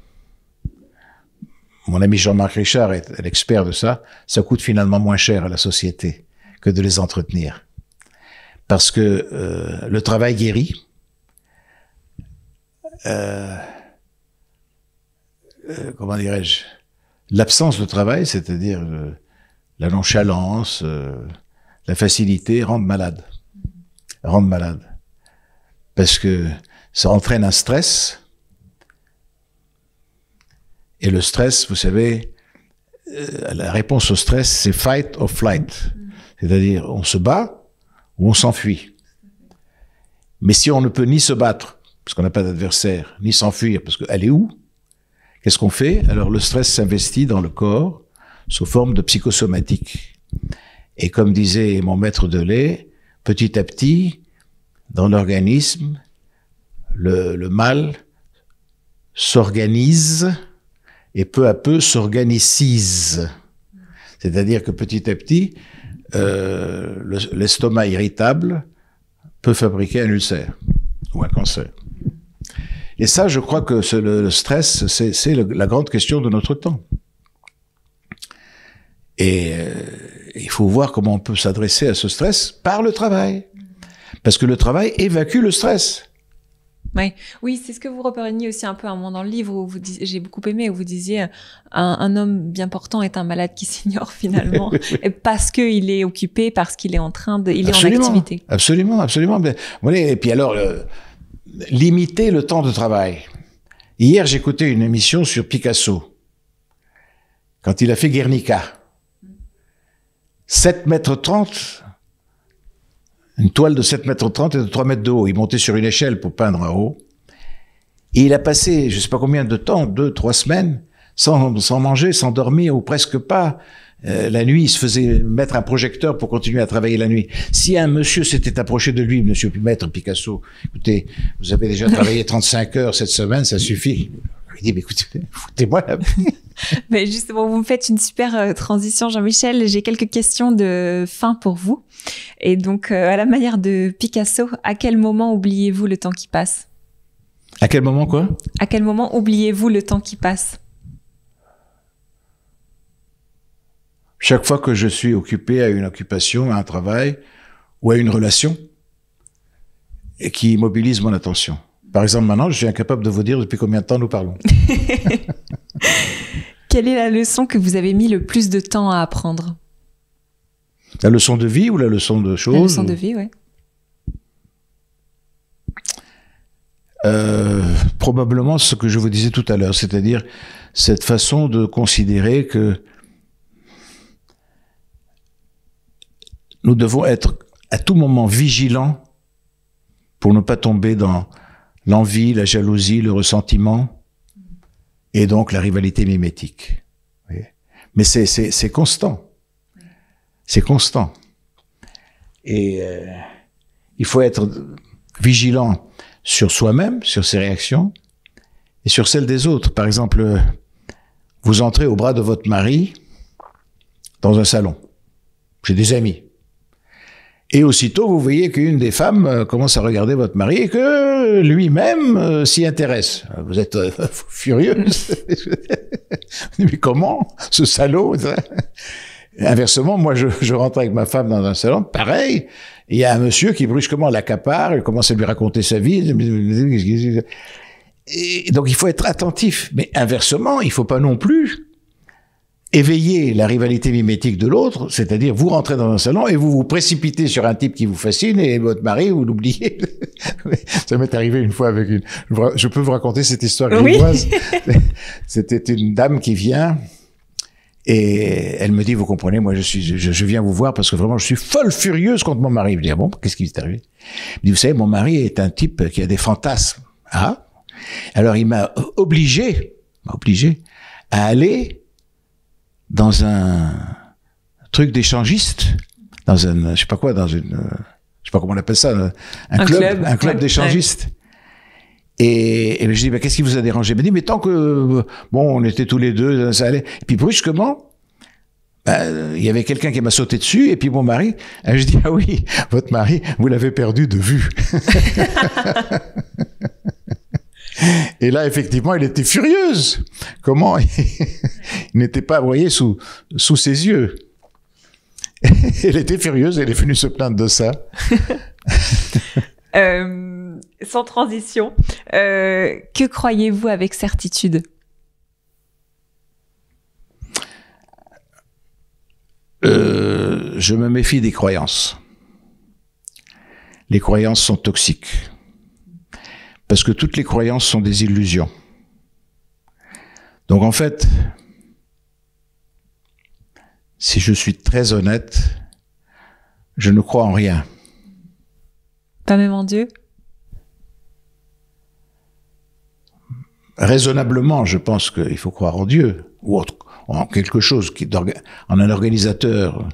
mon ami Jean-Marc Richard est l'expert de ça, ça coûte finalement moins cher à la société que de les entretenir. Parce que euh, le travail guérit. Euh, comment dirais-je L'absence de travail, c'est-à-dire la nonchalance, la facilité, rendent malade. Rendent malade parce que ça entraîne un stress. Et le stress, vous savez, euh, la réponse au stress, c'est fight or flight. C'est-à-dire, on se bat ou on s'enfuit. Mais si on ne peut ni se battre, parce qu'on n'a pas d'adversaire, ni s'enfuir, parce qu'elle est où, qu'est-ce qu'on fait Alors le stress s'investit dans le corps sous forme de psychosomatique. Et comme disait mon maître de lait, petit à petit, dans l'organisme, le, le mal s'organise et peu à peu s'organicise. C'est-à-dire que petit à petit, euh, l'estomac irritable peut fabriquer un ulcère ou un cancer. Et ça, je crois que le, stress, c'est la grande question de notre temps. Et euh, il faut voir comment on peut s'adresser à ce stress par le travail parce que le travail évacue le stress. Oui, oui c'est ce que vous repreniez aussi un peu un moment dans le livre où vous j'ai beaucoup aimé, où vous disiez un, homme bien portant est un malade qui *laughs* s'ignore finalement parce qu'il est occupé, parce qu'il est en train de, il est en activité. Absolument, absolument. Ben, et puis alors, euh, limiter le temps de travail. Hier, j'écoutais une émission sur Picasso quand il a fait Guernica. 7 mètres 30 une toile de 7 mètres 30 et de 3 mètres de haut. Il montait sur une échelle pour peindre en haut. Et il a passé, je sais pas combien de temps, deux, trois semaines, sans, sans manger, sans dormir ou presque pas. Euh, la nuit, il se faisait mettre un projecteur pour continuer à travailler la nuit. Si un monsieur s'était approché de lui, monsieur Maître Picasso, écoutez, vous avez déjà travaillé 35 *laughs* heures cette semaine, ça suffit. Il dit, mais écoutez, foutez-moi la *laughs* Mais justement, vous me faites une super euh, transition, Jean-Michel. J'ai quelques questions de fin pour vous. Et donc, euh, à la manière de Picasso, à quel moment oubliez-vous le temps qui passe À quel moment quoi À quel moment oubliez-vous le temps qui passe Chaque fois que je suis occupé à une occupation, à un travail ou à une relation et qui mobilise mon attention. Par exemple, maintenant, je suis incapable de vous dire depuis combien de temps nous parlons. *laughs* Quelle est la leçon que vous avez mis le plus de temps à apprendre La leçon de vie ou la leçon de choses La leçon de vie, oui. Euh, probablement ce que je vous disais tout à l'heure, c'est-à-dire cette façon de considérer que nous devons être à tout moment vigilants pour ne pas tomber dans l'envie, la jalousie, le ressentiment, et donc la rivalité mimétique. Mais c'est constant. C'est constant. Et euh, il faut être vigilant sur soi-même, sur ses réactions, et sur celles des autres. Par exemple, vous entrez au bras de votre mari dans un salon. J'ai des amis. Et aussitôt, vous voyez qu'une des femmes euh, commence à regarder votre mari et que lui-même euh, s'y intéresse. Euh, vous êtes furieuse. *laughs* furieux. *laughs* Mais comment Ce salaud Inversement, moi, je, rentre avec ma femme dans un salon, pareil. Il y a un monsieur qui brusquement l'accapare, il commence à lui raconter sa vie. Et donc, il faut être attentif. Mais inversement, il faut pas non plus éveiller la rivalité mimétique de l'autre, c'est-à-dire vous rentrez dans un salon et vous vous précipitez sur un type qui vous fascine et votre mari, vous l'oubliez. *laughs* Ça m'est arrivé une fois avec une... Je peux vous raconter cette histoire grivoise. Oui. *laughs* C'était une dame qui vient et elle me dit, vous comprenez, moi je suis, je, viens vous voir parce que vraiment je suis folle furieuse contre mon mari. Je dis, ah bon, qu'est-ce qui est arrivé Elle dit, vous savez, mon mari est un type qui a des fantasmes. Ah Alors il m'a obligé, m'a obligé à aller dans un truc d'échangiste, dans un, je sais pas quoi, dans une, euh, je sais pas comment on appelle ça, euh, un, club, un club Et, je dis, qu'est-ce qui vous a dérangé Il me dit, mais tant que, bon, on était tous les deux, ça allait. Et puis brusquement, bah, il y avait quelqu'un qui m'a sauté dessus et puis mon mari, *laughs* je dis ah oui, votre mari, vous l'avez perdu de vue. *laughs* Et là, effectivement, elle était furieuse. Comment *laughs* il n'était pas voyé sous, sous ses yeux. *laughs* elle était furieuse, elle est venue se plaindre de ça. *laughs* Euh, sans transition, euh, que croyez-vous avec certitude euh, Je me méfie des croyances. Les croyances sont toxiques. Parce que toutes les croyances sont des illusions. Donc en fait, si je suis très honnête, je ne crois en rien. Pas même en Dieu Raisonnablement, je pense qu'il faut croire en Dieu, ou en quelque chose, en un organisateur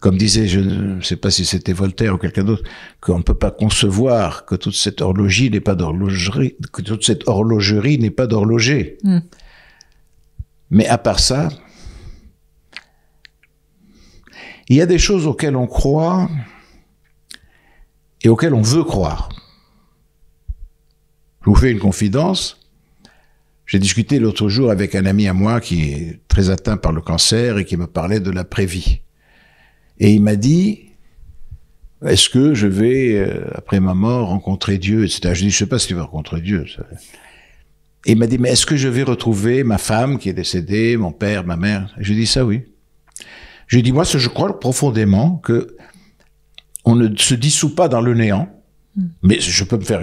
comme disait, je ne sais pas si c'était Voltaire ou quelqu'un d'autre, qu'on ne peut pas concevoir que toute cette horlogerie n'est pas d'horlogerie, que toute cette horlogerie n'est pas d'horloger. Hmm. Mais à part ça, il y a des choses auxquelles on croit et auxquelles on veut croire. Je vous fais une confidence. J'ai discuté l'autre jour avec un ami à moi qui est très atteint par le cancer et qui me parlait de la prévie. Et il m'a dit, est-ce que je vais, euh, après ma mort, rencontrer Dieu, etc. Je dis, je sais pas si qu'il va rencontrer Dieu. Et il m'a dit, mais est-ce que je vais retrouver ma femme qui est décédée, mon père, ma mère Je dis ça, oui. Je dit, moi, je crois profondément que on ne se dissout pas dans le néant. Hmm. Mais je peux me faire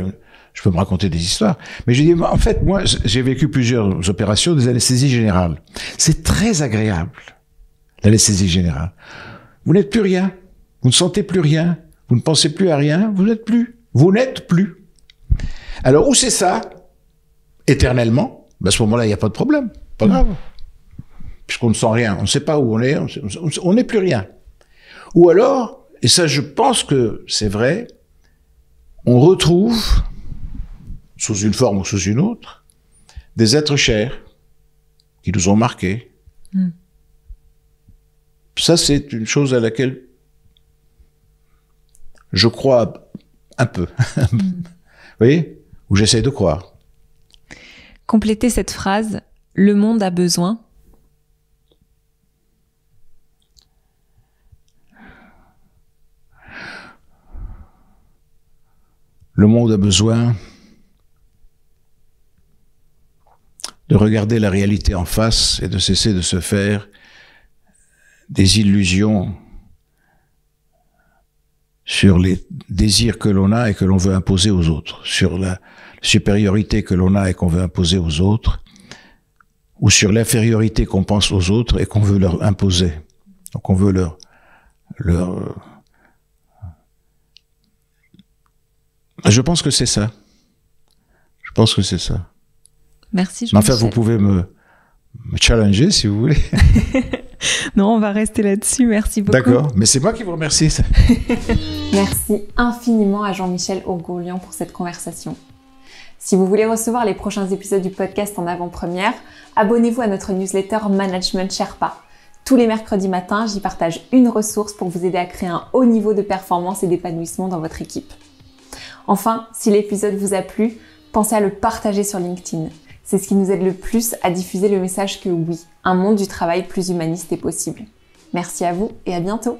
je peux me raconter des histoires. Mais je dis, en fait, moi, j'ai vécu plusieurs opérations des anesthésies générales. C'est très agréable, l'anesthésie générale. Vous n'êtes plus rien. Vous ne sentez plus rien. Vous ne pensez plus à rien. Vous n'êtes plus. Vous n'êtes plus. Alors, où c'est ça Éternellement ben, À ce moment-là, il n'y a pas de problème. Pas grave. Puisqu'on ne sent rien. On ne sait pas où on est. On n'est plus rien. Ou alors, et ça, je pense que c'est vrai, on retrouve, sous une forme ou sous une autre, des êtres chers qui nous ont marqués, hmm ça, c'est une chose à laquelle je crois un peu. *laughs* Vous voyez Ou j'essaie de croire. Complétez cette phrase Le monde a besoin. Le monde a besoin de regarder la réalité en face et de cesser de se faire des illusions sur les désirs que l'on a et que l'on veut imposer aux autres, sur la supériorité que l'on a et qu'on veut imposer aux autres, ou sur l'infériorité qu'on pense aux autres et qu'on veut leur imposer. Donc on veut leur, Je pense que c'est ça. Je pense que c'est ça. Merci. enfin, vous pouvez me challenger si vous voulez. *laughs* *laughs* non, on va rester là-dessus. Merci beaucoup. D'accord, mais c'est moi qui vous remercie. *laughs* Merci infiniment à Jean-Michel Orgolian pour cette conversation. Si vous voulez recevoir les prochains épisodes du podcast en avant-première, abonnez-vous à notre newsletter Management Sherpa. Tous les mercredis matins, j'y partage une ressource pour vous aider à créer un haut niveau de performance et d'épanouissement dans votre équipe. Enfin, si l'épisode vous a plu, pensez à le partager sur LinkedIn. C'est ce qui nous aide le plus à diffuser le message que oui, un monde du travail plus humaniste est possible. Merci à vous et à bientôt.